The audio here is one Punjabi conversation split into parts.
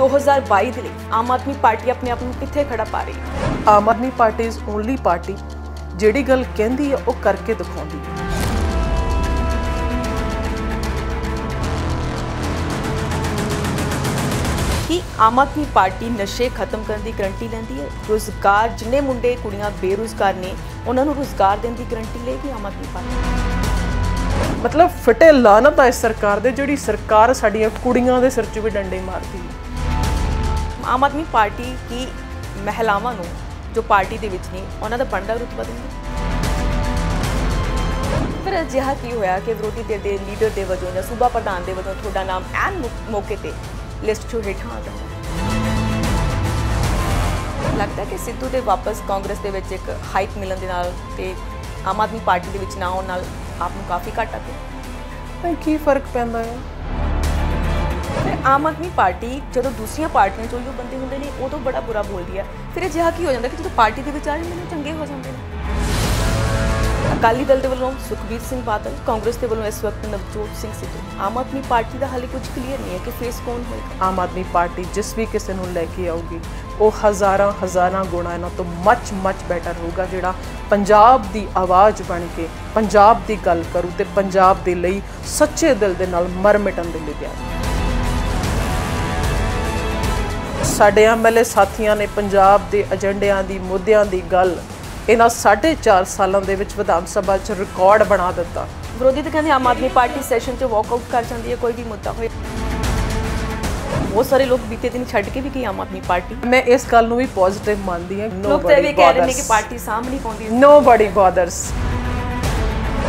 2022 ਦੇ ਲਈ ਆਮ ਆਦਮੀ ਪਾਰਟੀ ਆਪਣੇ ਆਪ ਨੂੰ ਕਿੱਥੇ ਖੜਾ ਪਾ ਰਹੀ ਹੈ Aam Aadmi Party is only party ਜਿਹੜੀ ਗੱਲ ਕਹਿੰਦੀ ਹੈ ਉਹ ਕਰਕੇ ਦਿਖਾਉਂਦੀ ਹੈ ਕੀ ਆਮ ਆਦਮੀ ਪਾਰਟੀ ਨਸ਼ੇ ਖਤਮ ਕਰਨ ਦੀ ਗਰੰਟੀ ਲੈਂਦੀ ਹੈ ਰੋਜ਼ਗਾਰ ਜਿੰਨੇ ਮੁੰਡੇ ਕੁੜੀਆਂ ਬੇਰੋਜ਼ਗਾਰ ਨੇ ਉਹਨਾਂ ਨੂੰ ਰੋਜ਼ਗਾਰ ਦੇਣ ਦੀ ਗਰੰਟੀ ਕੇ ਆਮ ਆਦਮੀ ਪਾਰਟੀ ਮਤਲਬ ਫਟੇ ਲਾਨਤ ਹੈ ਇਸ ਸਰਕਾਰ ਦੇ ਜਿਹੜੀ ਸਰਕਾਰ ਸਾਡੀਆਂ ਕੁੜੀਆਂ ਦੇ ਸਿਰ 'ਚ ਵੀ ਡੰਡੇ ਮਾਰਦੀ ਹੈ ਆਮ ਆਦਮੀ ਪਾਰਟੀ ਕੀ ਮਹਿਲਾਵਾਂ ਨੂੰ ਜੋ ਪਾਰਟੀ ਦੇ ਵਿੱਚ ਨਹੀਂ ਉਹਨਾਂ ਦਾ ਬੰਦਾ ਰੁਤਬਾ ਦਿੰਦੇ ਫਿਰ ਅਜਿਹਾ ਕੀ ਹੋਇਆ ਕਿ ਵਿਰੋਧੀ ਧਿਰ ਦੇ ਲੀਡਰ ਦੇ ਵਜੋਂ ਜਾਂ ਸੂਬਾ ਪ੍ਰਧਾਨ ਦੇ ਵਜੋਂ ਤੁਹਾਡਾ ਨਾਮ ਐਨ ਮੌਕੇ ਤੇ ਲਿਸਟ ਚੋਂ ਹਟਾ ਆ ਗਿਆ ਲੱਗਦਾ ਕਿ ਸਿੱਧੂ ਦੇ ਵਾਪਸ ਕਾਂਗਰਸ ਦੇ ਵਿੱਚ ਇੱਕ ਹਾਈਪ ਮਿਲਣ ਦੇ ਨਾਲ ਤੇ ਆਮ ਆਦਮੀ ਪਾਰਟੀ ਦੇ ਵਿੱਚ ਨਾ ਹੋਣ ਨਾਲ ਆਪ ਨੂੰ ਕਾਫੀ ਘਾਟਾ ਪਿਆ ਕੀ ਫਰਕ ਪੈਂਦਾ ਹੈ ਆਮ ਆਦਮੀ ਪਾਰਟੀ ਜਦੋਂ ਦੂਸਰੀਆਂ ਪਾਰਟੀਆਂ ਚੋਂ ਜੋ ਬੰਦੇ ਹੁੰਦੇ ਨੇ ਉਹ ਤੋਂ ਬੜਾ ਬੁਰਾ ਬੋਲਦੀ ਆ ਫਿਰ ਇਹ ਜਿਹਾ ਕੀ ਹੋ ਜਾਂਦਾ ਕਿ ਜਦੋਂ ਪਾਰਟੀ ਦੇ ਵਿਚਾਰ ਮੈਨੂੰ ਚੰਗੇ ਹੋ ਜਾਂਦੇ ਨੇ ਅਕਾਲੀ ਦਲ ਦੇ ਵੱਲੋਂ ਸੁਖਬੀਰ ਸਿੰਘ ਬਾਦਲ ਕਾਂਗਰਸ ਦੇ ਵੱਲੋਂ ਇਸ ਵਕਤ ਨਵਜੋਤ ਸਿੰਘ ਸਿੱਧੂ ਆਮ ਆਦਮੀ ਪਾਰਟੀ ਦਾ ਹਾਲੇ ਕੁਝ ਕਲੀਅਰ ਨਹੀਂ ਹੈ ਕਿ ਫੇਸ ਕੌਣ ਹੋਏਗਾ ਆਮ ਆਦਮੀ ਪਾਰਟੀ ਜਿਸ ਵੀ ਕਿਸੇ ਨੂੰ ਲੈ ਕੇ ਆਊਗੀ ਉਹ ਹਜ਼ਾਰਾਂ ਹਜ਼ਾਰਾਂ ਗੁਣਾ ਇਹਨਾਂ ਤੋਂ ਮੱਚ ਮੱਚ ਬੈਟਰ ਹੋਊਗਾ ਜਿਹੜਾ ਪੰਜਾਬ ਦੀ ਆਵਾਜ਼ ਬਣ ਕੇ ਪੰਜਾਬ ਦੀ ਗੱਲ ਕਰੂ ਤੇ ਪੰਜਾਬ ਦੇ ਲਈ ਸੱਚੇ ਦਿਲ ਦੇ ਨਾਲ ਮਰ ਮਿਟਣ ਦੇ ਲਈ ਤਿਆਰ ਹੈ ਸਾਡੇ ਐਮਐਲਏ ਸਾਥੀਆਂ ਨੇ ਪੰਜਾਬ ਦੇ ਏਜੰਡਿਆਂ ਦੀ ਮੁੱਦਿਆਂ ਦੀ ਗੱਲ ਇਹਨਾਂ 4.5 ਸਾਲਾਂ ਦੇ ਵਿੱਚ ਵਿਧਾਨ ਸਭਾ 'ਚ ਰਿਕਾਰਡ ਬਣਾ ਦਿੱਤਾ ਵਿਰੋਧੀ ਤਾਂ ਕਹਿੰਦੇ ਆਮ ਆਦਮੀ ਪਾਰਟੀ ਸੈਸ਼ਨ 'ਚ ਵਾਕਆਊਟ ਕਰ ਜਾਂਦੀ ਹੈ ਕੋਈ ਵੀ ਮੁੱਦਾ ਹੋਏ ਬਹੁਤ ਸਾਰੇ ਲੋਕ ਬੀਤੇ ਦਿਨ ਛੱਡ ਕੇ ਵੀ ਗਈ ਆਮ ਆਦਮੀ ਪਾਰਟੀ ਮੈਂ ਇਸ ਗੱਲ ਨੂੰ ਵੀ ਪੋਜ਼ਿਟਿਵ ਮੰਨਦੀ ਹਾਂ ਲੋਕ ਤਾਂ ਵੀ ਕਹਿ ਰਹੇ ਨੇ ਕਿ ਪਾਰਟੀ ਸਾਹਮਣੇ ਪਾਉਂਦੀ ਨੋਬਡੀ ਬਾਦਰਸ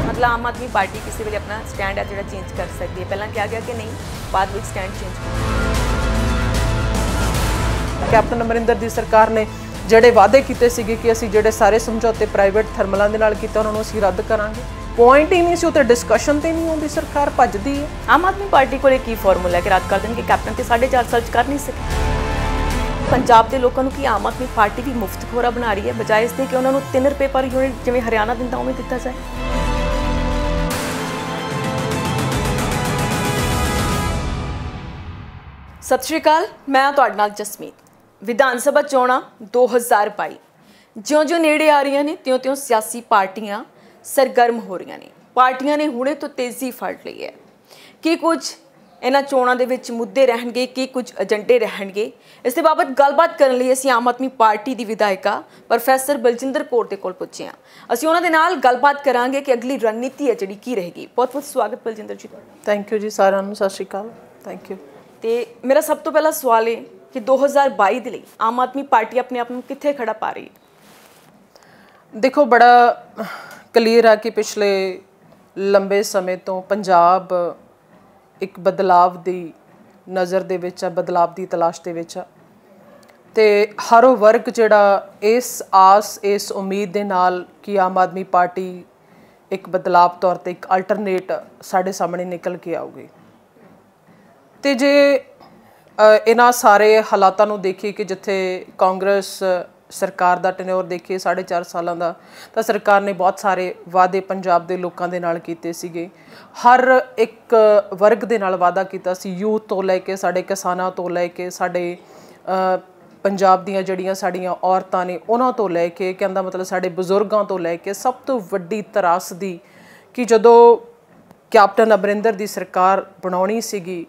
ਮਤਲਬ ਆਮ ਆਦਮੀ ਪਾਰਟੀ ਕਿਸੇ ਵੇਲੇ ਆਪਣਾ ਸਟੈਂਡ ਹੈ ਜਿਹੜਾ ਚੇਂਜ ਕਰ ਸਕਦੀ ਹੈ ਪਹਿਲਾਂ ਕਿਹਾ ਗਿਆ ਕਿ ਨਹੀਂ ਬਾਅਦ ਵਿੱਚ ਸਟੈਂਡ ਚੇਂਜ ਕਰੋ ਕੈਪਟਨ ਅਮਰਿੰਦਰ ਦੀ ਸਰਕਾਰ ਨੇ ਜਿਹੜੇ ਵਾਅਦੇ ਕੀਤੇ ਸੀਗੇ ਕਿ ਅਸੀਂ ਜਿਹੜੇ ਸਾਰੇ ਸਮਝੌਤੇ ਪ੍ਰਾਈਵੇਟ ਥਰਮਲਾਂ ਦੇ ਨਾਲ ਕੀਤੇ ਉਹਨਾਂ ਨੂੰ ਅਸੀਂ ਰੱਦ ਕਰਾਂਗੇ ਪੁਆਇੰਟ ਹੀ ਨਹੀਂ ਸੀ ਉੱਤੇ ਡਿਸਕਸ਼ਨ ਤੇ ਨਹੀਂ ਆਉਂਦੀ ਸਰਕਾਰ ਭੱਜਦੀ ਹੈ ਆਮ ਆਦਮੀ ਪਾਰਟੀ ਕੋਲੇ ਕੀ ਫਾਰਮੂਲਾ ਹੈ ਕਿ ਰੱਦ ਕਰ ਦੇਣ ਕਿ ਕੈਪਟਨ ਤੇ 4.5 ਚ ਕਰ ਨਹੀਂ ਸਕੇ ਪੰਜਾਬ ਦੇ ਲੋਕਾਂ ਨੂੰ ਕੀ ਆਮ ਆਦਮੀ ਪਾਰਟੀ ਵੀ ਮੁਫਤ ਖੋਰਾ ਬਣਾ ਰਹੀ ਹੈ ਬਜਾਏ ਇਸ ਦੇ ਕਿ ਉਹਨਾਂ ਨੂੰ 3 ਰੁਪਏ ਪਰ ਯੂਨਿਟ ਜਿਵੇਂ ਹਰਿਆਣਾ ਦਿੰਦਾ ਉਵੇਂ ਦਿੱਤਾ ਜਾਏ ਸਤਿ ਸ਼੍ਰੀ ਅਕਾਲ ਮੈਂ ਤੁਹਾਡੇ ਨਾਲ ਜਸਮੀਤ ਵਿਧਾਨ ਸਭਾ ਚੋਣਾਂ 2022 ਜਿਉਂ-ਜਿਉਂ ਨੇੜੇ ਆ ਰਹੀਆਂ ਨੇ ਤਿਉਂ-ਤਿਉਂ ਸਿਆਸੀ ਪਾਰਟੀਆਂ ਸਰਗਰਮ ਹੋ ਰਹੀਆਂ ਨੇ ਪਾਰਟੀਆਂ ਨੇ ਹੁਣੇ ਤੋਂ ਤੇਜ਼ੀ ਫੜ ਲਈ ਹੈ ਕੀ ਕੁਝ ਇਹਨਾਂ ਚੋਣਾਂ ਦੇ ਵਿੱਚ ਮੁੱਦੇ ਰਹਿਣਗੇ ਕੀ ਕੁਝ ਏਜੰਡੇ ਰਹਿਣਗੇ ਇਸ ਦੇ ਬਾਬਤ ਗੱਲਬਾਤ ਕਰਨ ਲਈ ਅਸੀਂ ਆਮ ਆਦਮੀ ਪਾਰਟੀ ਦੀ ਵਿਧਾਇਕਾ ਪ੍ਰੋਫੈਸਰ ਬਲਜਿੰਦਰ ਕੋਰ ਦੇ ਕੋਲ ਪੁੱਛੇ ਹਾਂ ਅਸੀਂ ਉਹਨਾਂ ਦੇ ਨਾਲ ਗੱਲਬਾਤ ਕਰਾਂਗੇ ਕਿ ਅਗਲੀ ਰਣਨੀਤੀ ਹੈ ਜਿਹੜੀ ਕੀ ਰਹੇਗੀ ਬਹੁਤ-ਬਹੁਤ ਸਵਾਗਤ ਬਲਜਿੰਦਰ ਜੀ ਤੁਹਾਡਾ ਥੈਂਕ ਯੂ ਜੀ ਸਾਰਿਆਂ ਨੂੰ ਸਤਿ ਸ਼੍ਰੀ ਅਕਾਲ ਥੈਂਕ ਯੂ ਤੇ ਮੇਰਾ ਸਭ ਤੋਂ ਪਹਿਲਾ ਸਵਾਲ ਹੈ ਕਿ 2022 ਦੇ ਲਈ ਆਮ ਆਦਮੀ ਪਾਰਟੀ ਆਪਣੇ ਆਪ ਨੂੰ ਕਿੱਥੇ ਖੜਾ ਪਾ ਰਹੀ ਹੈ ਦੇਖੋ ਬੜਾ ਕਲੀਅਰ ਆ ਕਿ ਪਿਛਲੇ ਲੰਬੇ ਸਮੇਂ ਤੋਂ ਪੰਜਾਬ ਇੱਕ ਬਦਲਾਵ ਦੀ ਨਜ਼ਰ ਦੇ ਵਿੱਚ ਆ ਬਦਲਾਵ ਦੀ ਤਲਾਸ਼ ਦੇ ਵਿੱਚ ਆ ਤੇ ਹਰ ਵਰਗ ਜਿਹੜਾ ਇਸ ਆਸ ਇਸ ਉਮੀਦ ਦੇ ਨਾਲ ਕਿ ਆਮ ਆਦਮੀ ਪਾਰਟੀ ਇੱਕ ਬਦਲਾਵ ਤੌਰ ਤੇ ਇੱਕ ਅਲਟਰਨੇਟ ਸਾਡੇ ਸਾਹਮਣੇ ਨਿਕਲ ਕੇ ਆਉਗੀ ਤੇ ਜੇ ਇਹਨਾਂ ਸਾਰੇ ਹਾਲਾਤਾਂ ਨੂੰ ਦੇਖੀ ਕਿ ਜਿੱਥੇ ਕਾਂਗਰਸ ਸਰਕਾਰ ਦਾ ਟੈਨਿਓਰ ਦੇਖੀਏ 4.5 ਸਾਲਾਂ ਦਾ ਤਾਂ ਸਰਕਾਰ ਨੇ ਬਹੁਤ ਸਾਰੇ ਵਾਅਦੇ ਪੰਜਾਬ ਦੇ ਲੋਕਾਂ ਦੇ ਨਾਲ ਕੀਤੇ ਸੀਗੇ ਹਰ ਇੱਕ ਵਰਗ ਦੇ ਨਾਲ ਵਾਅਦਾ ਕੀਤਾ ਸੀ ਯੂਥ ਤੋਂ ਲੈ ਕੇ ਸਾਡੇ ਕਿਸਾਨਾਂ ਤੋਂ ਲੈ ਕੇ ਸਾਡੇ ਪੰਜਾਬ ਦੀਆਂ ਜੜੀਆਂ ਸਾਡੀਆਂ ਔਰਤਾਂ ਨੇ ਉਹਨਾਂ ਤੋਂ ਲੈ ਕੇ ਕਹਿੰਦਾ ਮਤਲਬ ਸਾਡੇ ਬਜ਼ੁਰਗਾਂ ਤੋਂ ਲੈ ਕੇ ਸਭ ਤੋਂ ਵੱਡੀ ਦੀ ਕਿ ਜਦੋਂ ਕੈਪਟਨ ਅਬਰਿੰਦਰ ਦੀ ਸਰਕਾਰ ਬਣਾਉਣੀ ਸੀਗੀ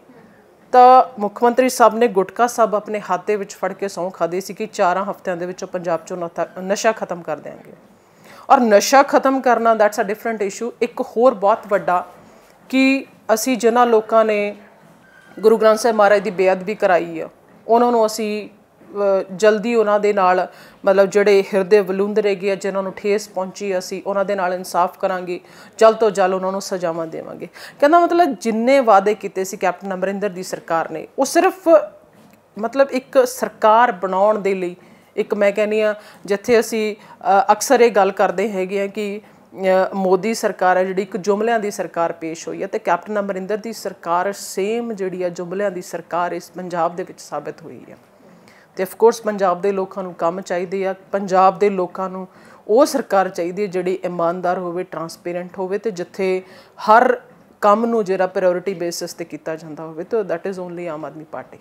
ਤਾਂ ਮੁੱਖ ਮੰਤਰੀ ਸਾਹਿਬ ਨੇ ਗੁਟਕਾ ਸਭ ਆਪਣੇ ਹੱਥ ਦੇ ਵਿੱਚ ਫੜ ਕੇ ਸੌਂ ਖਾਦੇ ਸੀ ਕਿ 4 ਹਫ਼ਤਿਆਂ ਦੇ ਵਿੱਚ ਪੰਜਾਬ ਚੋਂ ਨਸ਼ਾ ਖਤਮ ਕਰ ਦੇਣਗੇ ਔਰ ਨਸ਼ਾ ਖਤਮ ਕਰਨਾ ਦੈਟਸ ਅ ਡਿਫਰੈਂਟ ਇਸ਼ੂ ਇੱਕ ਹੋਰ ਬਹੁਤ ਵੱਡਾ ਕਿ ਅਸੀਂ ਜਿਨ੍ਹਾਂ ਲੋਕਾਂ ਨੇ ਗੁਰੂ ਗ੍ਰੰਥ ਸਾਹਿਬ ਮਹਾਰਾਜ ਦੀ ਬੇਅਦਬੀ ਕਰਾਈ ਆ ਉਹਨਾਂ ਨੂੰ ਅਸੀਂ ਜਲਦੀ ਉਹਨਾਂ ਦੇ ਨਾਲ ਮਤਲਬ ਜਿਹੜੇ ਹਿਰਦੇ ਬਲੂੰਦ ਰਹਿ ਗਏ ਜਿਨ੍ਹਾਂ ਨੂੰ ਠੇਸ ਪਹੁੰਚੀ ਅਸੀਂ ਉਹਨਾਂ ਦੇ ਨਾਲ ਇਨਸਾਫ ਕਰਾਂਗੇ ਜਲਦ ਤੋਂ ਜਲ ਉਹਨਾਂ ਨੂੰ ਸਜ਼ਾਵਾਂ ਦੇਵਾਂਗੇ ਕਹਿੰਦਾ ਮਤਲਬ ਜਿੰਨੇ ਵਾਅਦੇ ਕੀਤੇ ਸੀ ਕੈਪਟਨ ਅਮਰਿੰਦਰ ਦੀ ਸਰਕਾਰ ਨੇ ਉਹ ਸਿਰਫ ਮਤਲਬ ਇੱਕ ਸਰਕਾਰ ਬਣਾਉਣ ਦੇ ਲਈ ਇੱਕ ਮੈਂ ਕਹਿੰਨੀ ਆ ਜਿੱਥੇ ਅਸੀਂ ਅਕਸਰ ਇਹ ਗੱਲ ਕਰਦੇ ਹੈਗੇ ਆ ਕਿ ਮੋਦੀ ਸਰਕਾਰ ਹੈ ਜਿਹੜੀ ਇੱਕ ਜੁਮਲਿਆਂ ਦੀ ਸਰਕਾਰ ਪੇਸ਼ ਹੋਈ ਹੈ ਤੇ ਕੈਪਟਨ ਅਮਰਿੰਦਰ ਦੀ ਸਰਕਾਰ ਸੇਮ ਜਿਹੜੀ ਆ ਜੁਮਲਿਆਂ ਦੀ ਸਰਕਾਰ ਇਸ ਪੰਜਾਬ ਦੇ ਵਿੱਚ ਸਾਬਤ ਹੋਈ ਹੈ ਤੇ ਆਫ ਕੋਰਸ ਪੰਜਾਬ ਦੇ ਲੋਕਾਂ ਨੂੰ ਕੰਮ ਚਾਹੀਦੇ ਆ ਪੰਜਾਬ ਦੇ ਲੋਕਾਂ ਨੂੰ ਉਹ ਸਰਕਾਰ ਚਾਹੀਦੀ ਹੈ ਜਿਹੜੀ ਇਮਾਨਦਾਰ ਹੋਵੇ ਟਰਾਂਸਪੇਰੈਂਟ ਹੋਵੇ ਤੇ ਜਿੱਥੇ ਹਰ ਕੰਮ ਨੂੰ ਜਿਹੜਾ ਪ੍ਰਾਇੋਰਟੀ ਬੇਸਿਸ ਤੇ ਕੀਤਾ ਜਾਂਦਾ ਹੋਵੇ ਤਾਂ that is only Aam Aadmi Party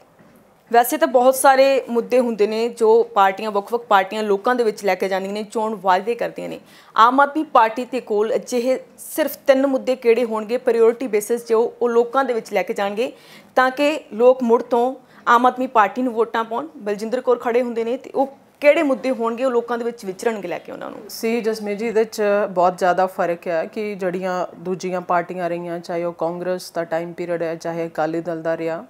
ਵੈਸੇ ਤਾਂ ਬਹੁਤ ਸਾਰੇ ਮੁੱਦੇ ਹੁੰਦੇ ਨੇ ਜੋ ਪਾਰਟੀਆਂ ਵੱਖ-ਵੱਖ ਪਾਰਟੀਆਂ ਲੋਕਾਂ ਦੇ ਵਿੱਚ ਲੈ ਕੇ ਜਾਂਦੀਆਂ ਨੇ ਚੋਣ ਵਾਅਦੇ ਕਰਦੀਆਂ ਨੇ ਆਮ ਆਦਮੀ ਪਾਰਟੀ ਤੇ ਕੋਲ ਅਜਿਹੇ ਸਿਰਫ ਤਿੰਨ ਮੁੱਦੇ ਕਿਹੜੇ ਹੋਣਗੇ ਪ੍ਰਾਇੋਰਟੀ ਬੇਸਿਸ ਜੋ ਉਹ ਲੋਕਾਂ ਦੇ ਵਿੱਚ ਲੈ ਕੇ ਜਾਣਗੇ ਤਾਂ ਕਿ ਲੋਕ ਮੁੜ ਤੋਂ ਆਮ ਆਦਮੀ ਪਾਰਟੀ ਨੂੰ ਵੋਟਾਂ ਪਾਉਣ ਬਲਜਿੰਦਰ ਕੌਰ ਖੜੇ ਹੁੰਦੇ ਨੇ ਤੇ ਉਹ ਕਿਹੜੇ ਮੁੱਦੇ ਹੋਣਗੇ ਉਹ ਲੋਕਾਂ ਦੇ ਵਿੱਚ ਵਿਚਰਨਗੇ ਲੈ ਕੇ ਉਹਨਾਂ ਨੂੰ ਸੀ ਜਸਮੀਤ ਜੀ ਇਹਦੇ 'ਚ ਬਹੁਤ ਜ਼ਿਆਦਾ ਫਰਕ ਹੈ ਕਿ ਜੜੀਆਂ ਦੂਜੀਆਂ ਪਾਰਟੀਆਂ ਰਹੀਆਂ ਚਾਹੇ ਉਹ ਕਾਂਗਰਸ ਦਾ ਟਾਈਮ ਪੀਰੀਅਡ ਹੈ ਚਾਹੇ ਅਕਾਲੀ ਦਲ ਦਾ ਰਿਹਾ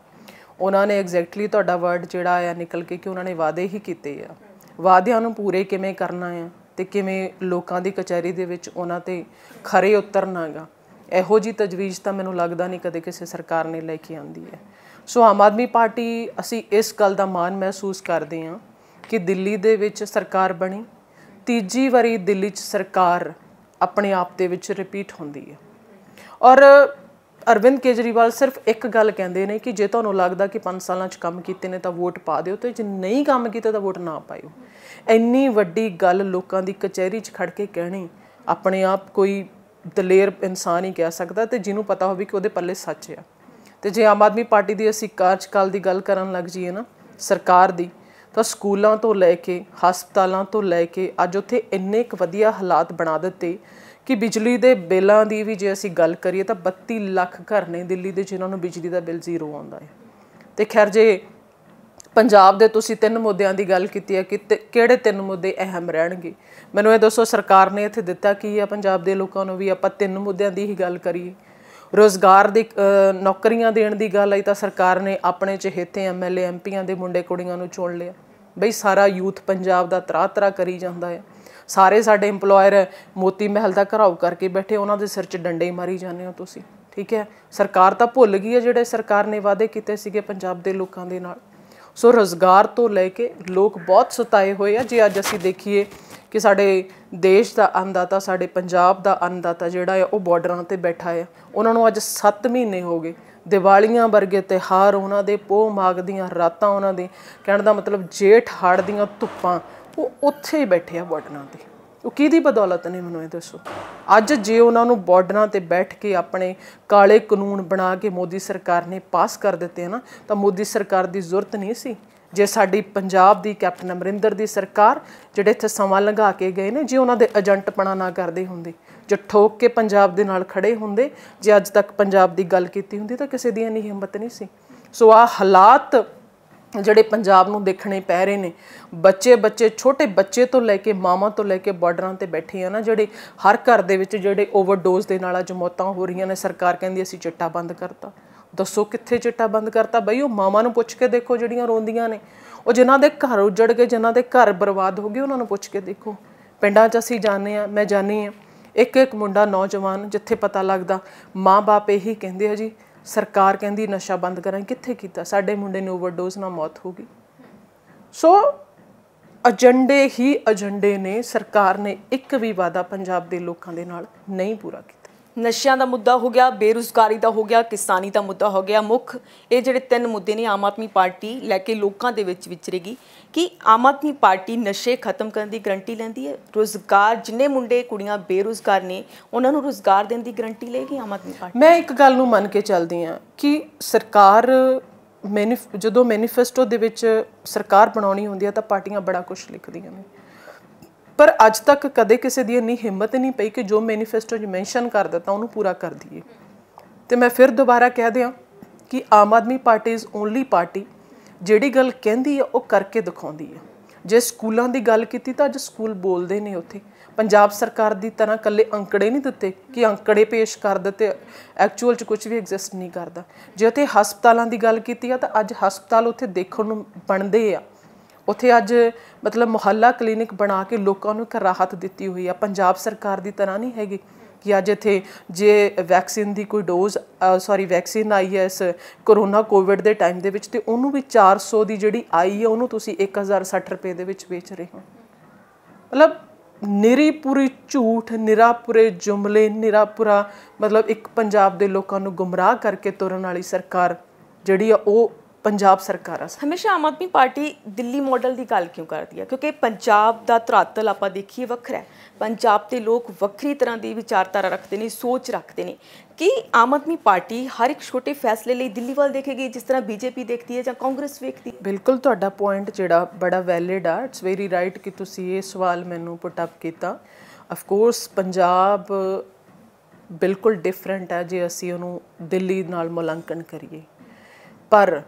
ਉਹਨਾਂ ਨੇ ਐਗਜ਼ੈਕਟਲੀ ਤੁਹਾਡਾ ਵਰਡ ਜਿਹੜਾ ਆ ਨਿਕਲ ਕੇ ਕਿ ਉਹਨਾਂ ਨੇ ਵਾਅਦੇ ਹੀ ਕੀਤੇ ਆ ਵਾਅਦਿਆਂ ਨੂੰ ਪੂਰੇ ਕਿਵੇਂ ਕਰਨਾ ਆ ਤੇ ਕਿਵੇਂ ਲੋਕਾਂ ਦੀ ਕਚਹਿਰੀ ਦੇ ਵਿੱਚ ਉਹਨਾਂ ਤੇ ਖਰੇ ਉਤਰਨਾਗਾ ਇਹੋ ਜੀ ਤਜਵੀਜ਼ ਤਾਂ ਮੈਨੂੰ ਲੱਗਦਾ ਨਹੀਂ ਕਦੇ ਕਿਸੇ ਸਰਕਾਰ ਨੇ ਲੈ ਕੇ ਆਂਦੀ ਹੈ ਸੋ ਆਮ ਆਦਮੀ ਪਾਰਟੀ ਅਸੀਂ ਇਸ ਗੱਲ ਦਾ ਮਾਣ ਮਹਿਸੂਸ ਕਰਦੇ ਹਾਂ ਕਿ ਦਿੱਲੀ ਦੇ ਵਿੱਚ ਸਰਕਾਰ ਬਣੀ ਤੀਜੀ ਵਾਰੀ ਦਿੱਲੀ 'ਚ ਸਰਕਾਰ ਆਪਣੇ ਆਪ ਦੇ ਵਿੱਚ ਰਿਪੀਟ ਹੁੰਦੀ ਹੈ ਔਰ ਅਰਵਿੰਦ ਕੇਜਰੀਵਾਲ ਸਿਰਫ ਇੱਕ ਗੱਲ ਕਹਿੰਦੇ ਨੇ ਕਿ ਜੇ ਤੁਹਾਨੂੰ ਲੱਗਦਾ ਕਿ 5 ਸਾਲਾਂ 'ਚ ਕੰਮ ਕੀਤੇ ਨੇ ਤਾਂ ਵੋਟ ਪਾ ਦਿਓ ਤੇ ਜੇ ਨਹੀਂ ਕੰਮ ਕੀਤਾ ਤਾਂ ਵੋਟ ਨਾ ਪਾਇਓ ਇੰਨੀ ਵੱਡੀ ਗੱਲ ਲੋਕਾਂ ਦੀ ਕਚਹਿਰੀ 'ਚ ਖੜ ਕੇ ਕਹਿਣੀ ਆਪਣੇ ਆਪ ਕੋਈ ਦਲੇਰ ਇਨਸਾਨ ਹੀ ਕਹਿ ਸਕਦਾ ਤੇ ਜਿਹਨੂੰ ਪਤਾ ਹੋਵੇ ਕਿ ਉਹਦੇ ਪੱਲੇ ਸੱਚ ਆ ਤੇ ਜੇ ਆਮ ਆਦਮੀ ਪਾਰਟੀ ਦੀ ਅਸੀਂ ਕਾਰਜਕਾਲ ਦੀ ਗੱਲ ਕਰਨ ਲੱਗ ਜਾਈਏ ਨਾ ਸਰਕਾਰ ਦੀ ਤਾਂ ਸਕੂਲਾਂ ਤੋਂ ਲੈ ਕੇ ਹਸਪਤਾਲਾਂ ਤੋਂ ਲੈ ਕੇ ਅੱਜ ਉੱਥੇ ਇੰਨੇ ਇੱਕ ਵਧੀਆ ਹਾਲਾਤ ਬਣਾ ਦਿੱਤੇ ਕਿ ਬਿਜਲੀ ਦੇ ਬਿੱਲਾਂ ਦੀ ਵੀ ਜੇ ਅਸੀਂ ਗੱਲ ਕਰੀਏ ਤਾਂ 32 ਲੱਖ ਘਰ ਨੇ ਦਿੱਲੀ ਦੇ ਜਿਨ੍ਹਾਂ ਨੂੰ ਬਿਜਲੀ ਦਾ ਬਿੱਲ ਜ਼ੀਰੋ ਆਉਂਦਾ ਹੈ ਤੇ ਖੈਰ ਜੇ ਪੰਜਾਬ ਦੇ ਤੁਸੀਂ ਤਿੰਨ ਮੁੱਦਿਆਂ ਦੀ ਗੱਲ ਕੀਤੀ ਹੈ ਕਿ ਕਿਹੜੇ ਤਿੰਨ ਮੁੱਦੇ ਅਹਿਮ ਰਹਿਣਗੇ ਮੈਨੂੰ ਇਹ ਦੱਸੋ ਸਰਕਾਰ ਨੇ ਇੱਥੇ ਦਿੱਤਾ ਕੀ ਹੈ ਪੰਜਾਬ ਦੇ ਲੋਕਾਂ ਨੂੰ ਵੀ ਆਪਾਂ ਤਿੰਨ ਮੁੱਦਿਆਂ ਦੀ ਹੀ ਗੱਲ ਕਰੀਏ ਰੋਜ਼ਗਾਰ ਦੀ ਨੌਕਰੀਆਂ ਦੇਣ ਦੀ ਗੱਲ ਆਈ ਤਾਂ ਸਰਕਾਰ ਨੇ ਆਪਣੇ ਚਹੇਤੇ ਐਮਐਲਏ ਐਮਪੀਆਂ ਦੇ ਮੁੰਡੇ ਕੁੜੀਆਂ ਨੂੰ ਚੁਣ ਲਿਆ ਬਈ ਸਾਰਾ ਯੂਥ ਪੰਜਾਬ ਦਾ ਤਰਾ ਤਰਾ ਕਰੀ ਜਾਂਦਾ ਹੈ ਸਾਰੇ ਸਾਡੇ ਏਮਪਲੋਇਰ ਮੋਤੀ ਮਹਿਲ ਦਾ ਘਰਾਓ ਕਰਕੇ ਬੈਠੇ ਉਹਨਾਂ ਦੇ ਸਿਰ 'ਚ ਡੰਡੇ ਮਾਰੀ ਜਾਂਦੇ ਹੋ ਤੁਸੀਂ ਠੀਕ ਹੈ ਸਰਕਾਰ ਤਾਂ ਭੁੱਲ ਗਈ ਹੈ ਜਿਹੜੇ ਸਰਕਾਰ ਨੇ ਵਾਅਦੇ ਕੀਤੇ ਸੀਗੇ ਪੰਜਾਬ ਦੇ ਲੋਕਾਂ ਦੇ ਨਾਲ ਸੋ ਰੋਜ਼ਗਾਰ ਤੋਂ ਲੈ ਕੇ ਲੋਕ ਬਹੁਤ ਸਤਾਏ ਹੋਏ ਆ ਜੇ ਅੱਜ ਅਸੀਂ ਦੇਖੀਏ ਕਿ ਸਾਡੇ ਦੇਸ਼ ਦਾ ਅੰਦਾਤਾ ਸਾਡੇ ਪੰਜਾਬ ਦਾ ਅੰਦਾਤਾ ਜਿਹੜਾ ਹੈ ਉਹ ਬਾਰਡਰਾਂ ਤੇ ਬੈਠਾ ਹੈ ਉਹਨਾਂ ਨੂੰ ਅੱਜ 7 ਮਹੀਨੇ ਹੋ ਗਏ ਦੀਵਾਲੀਆਂ ਵਰਗੇ ਤਿਹਾਰ ਉਹਨਾਂ ਦੇ ਪੋਹ ਮਾਗਦੀਆਂ ਰਾਤਾਂ ਉਹਨਾਂ ਦੇ ਕਹਿਣ ਦਾ ਮਤਲਬ ਜੇਠ ਹਾੜ ਦੀਆਂ ਧੁੱਪਾਂ ਉਹ ਉੱਥੇ ਹੀ ਬੈਠੇ ਆ ਬਾਰਡਰਾਂ ਤੇ ਉਹ ਕਿਹਦੀ ਬਦੌਲਤ ਨੇ ਮੈਨੂੰ ਇਹ ਦੱਸੋ ਅੱਜ ਜੇ ਉਹਨਾਂ ਨੂੰ ਬਾਰਡਰਾਂ ਤੇ ਬੈਠ ਕੇ ਆਪਣੇ ਕਾਲੇ ਕਾਨੂੰਨ ਬਣਾ ਕੇ ਮੋਦੀ ਸਰਕਾਰ ਨੇ ਪਾਸ ਕਰ ਦਿੱਤੇ ਨਾ ਤਾਂ ਮੋਦੀ ਸਰਕਾਰ ਦੀ ਜ਼ਰੂਰਤ ਨਹੀਂ ਸੀ ਜੇ ਸਾਡੀ ਪੰਜਾਬ ਦੀ ਕੈਪਟਨ ਅਮਰਿੰਦਰ ਦੀ ਸਰਕਾਰ ਜਿਹੜੇ ਇੱਥੇ ਸਮਾਂ ਲੰਘਾ ਕੇ ਗਏ ਨੇ ਜੇ ਉਹਨਾਂ ਦੇ ਏਜੰਟਪਣਾ ਨਾ ਕਰਦੇ ਹੁੰਦੇ ਜੇ ਠੋਕ ਕੇ ਪੰਜਾਬ ਦੇ ਨਾਲ ਖੜੇ ਹੁੰਦੇ ਜੇ ਅੱਜ ਤੱਕ ਪੰਜਾਬ ਦੀ ਗੱਲ ਕੀਤੀ ਹੁੰਦੀ ਤਾਂ ਕਿਸੇ ਦੀ ਇੰਨੀ ਹਿੰਮਤ ਨਹੀਂ ਸੀ ਸੋ ਆ ਹਾਲਾਤ ਜਿਹੜੇ ਪੰਜਾਬ ਨੂੰ ਦੇਖਣੇ ਪੈ ਰਹੇ ਨੇ ਬੱਚੇ ਬੱਚੇ ਛੋਟੇ ਬੱਚੇ ਤੋਂ ਲੈ ਕੇ ਮਾਮਾ ਤੋਂ ਲੈ ਕੇ ਬਾਰਡਰਾਂ ਤੇ ਬੈਠੇ ਆ ਨਾ ਜਿਹੜੇ ਹਰ ਘਰ ਦੇ ਵਿੱਚ ਜਿਹੜੇ ਓਵਰਡੋਜ਼ ਦੇ ਨਾਲ ਅਜ ਮੌਤਾਂ ਹੋ ਰਹੀਆਂ ਨੇ ਸਰਕਾਰ ਕਹਿੰਦੀ ਅਸੀਂ ਚਿੱਟਾ ਬੰਦ ਕਰਤਾ ਦੱਸੋ ਕਿੱਥੇ ਚਿੱਟਾ ਬੰਦ ਕਰਤਾ ਬਈ ਉਹ ਮਾਮਾ ਨੂੰ ਪੁੱਛ ਕੇ ਦੇਖੋ ਜਿਹੜੀਆਂ ਰੋਂਦੀਆਂ ਨੇ ਉਹ ਜਿਨ੍ਹਾਂ ਦੇ ਘਰ ਉਜੜ ਗਏ ਜਿਨ੍ਹਾਂ ਦੇ ਘਰ ਬਰਬਾਦ ਹੋ ਗਏ ਉਹਨਾਂ ਨੂੰ ਪੁੱਛ ਕੇ ਦੇਖੋ ਪਿੰਡਾਂ 'ਚ ਅਸੀਂ ਜਾਣੇ ਆ ਮੈਂ ਜਾਣੀ ਆ ਇੱਕ ਇੱਕ ਮੁੰਡਾ ਨੌਜਵਾਨ ਜਿੱਥੇ ਪਤਾ ਲੱਗਦਾ ਮਾਂ-ਬਾਪ ਇਹੀ ਕਹਿੰਦੇ ਆ ਜੀ ਸਰਕਾਰ ਕਹਿੰਦੀ ਨਸ਼ਾ ਬੰਦ ਕਰਾਂ ਕਿੱਥੇ ਕੀਤਾ ਸਾਡੇ ਮੁੰਡੇ ਨੂੰ ਓਵਰਡੋਜ਼ ਨਾਲ ਮੌਤ ਹੋ ਗਈ ਸੋ ਅਜੰਡੇ ਹੀ ਅਜੰਡੇ ਨੇ ਸਰਕਾਰ ਨੇ ਇੱਕ ਵੀ ਵਾਦਾ ਪੰਜਾਬ ਦੇ ਲੋਕਾਂ ਦੇ ਨਾਲ ਨਹੀਂ ਪੂਰਾ ਕੀਤਾ ਨਸ਼ਿਆਂ ਦਾ ਮੁੱਦਾ ਹੋ ਗਿਆ ਬੇਰੁਜ਼ਗਾਰੀ ਦਾ ਹੋ ਗਿਆ ਕਿਸਾਨੀ ਦਾ ਮੁੱਦਾ ਹੋ ਗਿਆ ਮੁੱਖ ਇਹ ਜਿਹੜੇ ਤਿੰਨ ਮੁੱਦੇ ਨੇ ਆਮ ਆਦਮੀ ਪਾਰਟੀ ਲੈ ਕੇ ਲੋਕਾਂ ਦੇ ਵਿੱਚ ਵਿਚਰੇਗੀ ਕਿ ਆਮ ਆਦਮੀ ਪਾਰਟੀ ਨਸ਼ੇ ਖਤਮ ਕਰਨ ਦੀ ਗਰੰਟੀ ਲੈਂਦੀ ਹੈ ਰੋਜ਼ਗਾਰ ਜਿੰਨੇ ਮੁੰਡੇ ਕੁੜੀਆਂ ਬੇਰੁਜ਼ਗਾਰ ਨੇ ਉਹਨਾਂ ਨੂੰ ਰੋਜ਼ਗਾਰ ਦੇਣ ਦੀ ਗਰੰਟੀ ਲਏਗੀ ਆਮ ਆਦਮੀ ਪਾਰਟੀ ਮੈਂ ਇੱਕ ਗੱਲ ਨੂੰ ਮੰਨ ਕੇ ਚੱਲਦੀ ਹਾਂ ਕਿ ਸਰਕਾਰ ਜਦੋਂ ਮੈਨੀਫੈਸਟੋ ਦੇ ਵਿੱਚ ਸਰਕਾਰ ਬਣਾਉਣੀ ਹੁੰਦੀ ਹੈ ਤਾਂ ਪਾਰਟੀਆਂ ਬੜਾ ਕੁਝ ਲਿਖਦੀਆਂ ਨੇ ਪਰ ਅੱਜ ਤੱਕ ਕਦੇ ਕਿਸੇ ਦੀ ਇੰਨੀ ਹਿੰਮਤ ਨਹੀਂ ਪਈ ਕਿ ਜੋ ਮੈਨੀਫੈਸਟੋ ਜੀ ਮੈਂਸ਼ਨ ਕਰ ਦਿੱਤਾ ਉਹਨੂੰ ਪੂਰਾ ਕਰ ਦਈਏ ਤੇ ਮੈਂ ਫਿਰ ਦੁਬਾਰਾ ਕਹਿ ਦਿਆਂ ਕਿ Aam Aadmi Party is only party ਜਿਹੜੀ ਗੱਲ ਕਹਿੰਦੀ ਹੈ ਉਹ ਕਰਕੇ ਦਿਖਾਉਂਦੀ ਹੈ ਜੇ ਸਕੂਲਾਂ ਦੀ ਗੱਲ ਕੀਤੀ ਤਾਂ ਅੱਜ ਸਕੂਲ ਬੋਲਦੇ ਨੇ ਉੱਥੇ ਪੰਜਾਬ ਸਰਕਾਰ ਦੀ ਤਰ੍ਹਾਂ ਕੱਲੇ ਅੰਕੜੇ ਨਹੀਂ ਦਿੱਤੇ ਕਿ ਅੰਕੜੇ ਪੇਸ਼ ਕਰ ਦਿੱਤੇ ਐਕਚੁਅਲ 'ਚ ਕੁਝ ਵੀ ਐਗਜ਼ਿਸਟ ਨਹੀਂ ਕਰਦਾ ਜੇ ਉੱਥੇ ਹਸਪਤਾਲਾਂ ਦੀ ਗੱਲ ਕੀਤੀ ਆ ਤਾਂ ਅੱਜ ਹਸਪਤਾਲ ਉੱਥੇ ਦੇਖਣ ਨੂੰ ਬਣਦੇ ਆ ਉੱਥੇ ਅੱਜ ਮਤਲਬ ਮੁਹੱਲਾ ਕਲੀਨਿਕ ਬਣਾ ਕੇ ਲੋਕਾਂ ਨੂੰ ਇੱਕ ਰਾਹਤ ਦਿੱਤੀ ਹੋਈ ਆ ਪੰਜਾਬ ਸਰਕਾਰ ਦੀ ਤਰ੍ਹਾਂ ਨਹੀਂ ਹੈਗੀ ਕਿ ਅੱਜ ਇੱਥੇ ਜੇ ਵੈਕਸੀਨ ਦੀ ਕੋਈ ਡੋਜ਼ ਸੌਰੀ ਵੈਕਸੀਨ ਆਈ ਹੈ ਇਸ ਕੋਰੋਨਾ ਕੋਵਿਡ ਦੇ ਟਾਈਮ ਦੇ ਵਿੱਚ ਤੇ ਉਹਨੂੰ ਵੀ 400 ਦੀ ਜਿਹੜੀ ਆਈ ਹੈ ਉਹਨੂੰ ਤੁਸੀਂ 1060 ਰੁਪਏ ਦੇ ਵਿੱਚ ਵੇਚ ਰਹੇ ਹੋ ਮਤਲਬ ਨਿਰੀ ਪੂਰੀ ਝੂਠ ਨਿਰਾਪੁਰੇ ਜੁਮਲੇ ਨਿਰਾਪੁਰਾ ਮਤਲਬ ਇੱਕ ਪੰਜਾਬ ਦੇ ਲੋਕਾਂ ਨੂੰ ਗੁੰਮਰਾਹ ਕਰਕੇ ਤੁਰਨ ਵਾਲੀ ਸਰਕਾਰ ਜਿਹੜੀ ਆ ਉਹ ਪੰਜਾਬ ਸਰਕਾਰ ਆ ਹਮੇਸ਼ਾ ਆਮ ਆਦਮੀ ਪਾਰਟੀ ਦਿੱਲੀ ਮਾਡਲ ਦੀ ਗੱਲ ਕਿਉਂ ਕਰਦੀ ਆ ਕਿਉਂਕਿ ਪੰਜਾਬ ਦਾ ਧਰਾਤਲ ਆਪਾਂ ਦੇਖੀਏ ਵੱਖਰਾ ਹੈ ਪੰਜਾਬ ਦੇ ਲੋਕ ਵੱਖਰੀ ਤਰ੍ਹਾਂ ਦੀ ਵਿਚਾਰਧਾਰਾ ਰੱਖਦੇ ਨੇ ਸੋਚ ਰੱਖਦੇ ਨੇ ਕਿ ਆਮ ਆਦਮੀ ਪਾਰਟੀ ਹਰ ਇੱਕ ਛੋਟੇ ਫੈਸਲੇ ਲਈ ਦਿੱਲੀ ਵੱਲ ਦੇਖੇਗੀ ਜਿਸ ਤਰ੍ਹਾਂ ਬੀਜੇਪੀ ਦੇਖਦੀ ਹੈ ਜਾਂ ਕਾਂਗਰਸ ਵੇਖਦੀ ਬਿਲਕੁਲ ਤੁਹਾਡਾ ਪੁਆਇੰਟ ਜਿਹੜਾ ਬੜਾ ਵੈਲਿਡ ਆ ਇਟਸ ਵੈਰੀ ਰਾਈਟ ਕਿ ਤੁਸੀਂ ਇਹ ਸਵਾਲ ਮੈਨੂੰ ਪੁੱਟ ਅਪ ਕੀਤਾ ਆਫ ਕੋਰਸ ਪੰਜਾਬ ਬਿਲਕੁਲ ਡਿਫਰੈਂਟ ਹੈ ਜੇ ਅਸੀਂ ਉਹਨੂੰ ਦਿੱਲੀ ਨਾਲ ਮੁਲਾਂਕਣ ਕਰੀਏ ਪਰ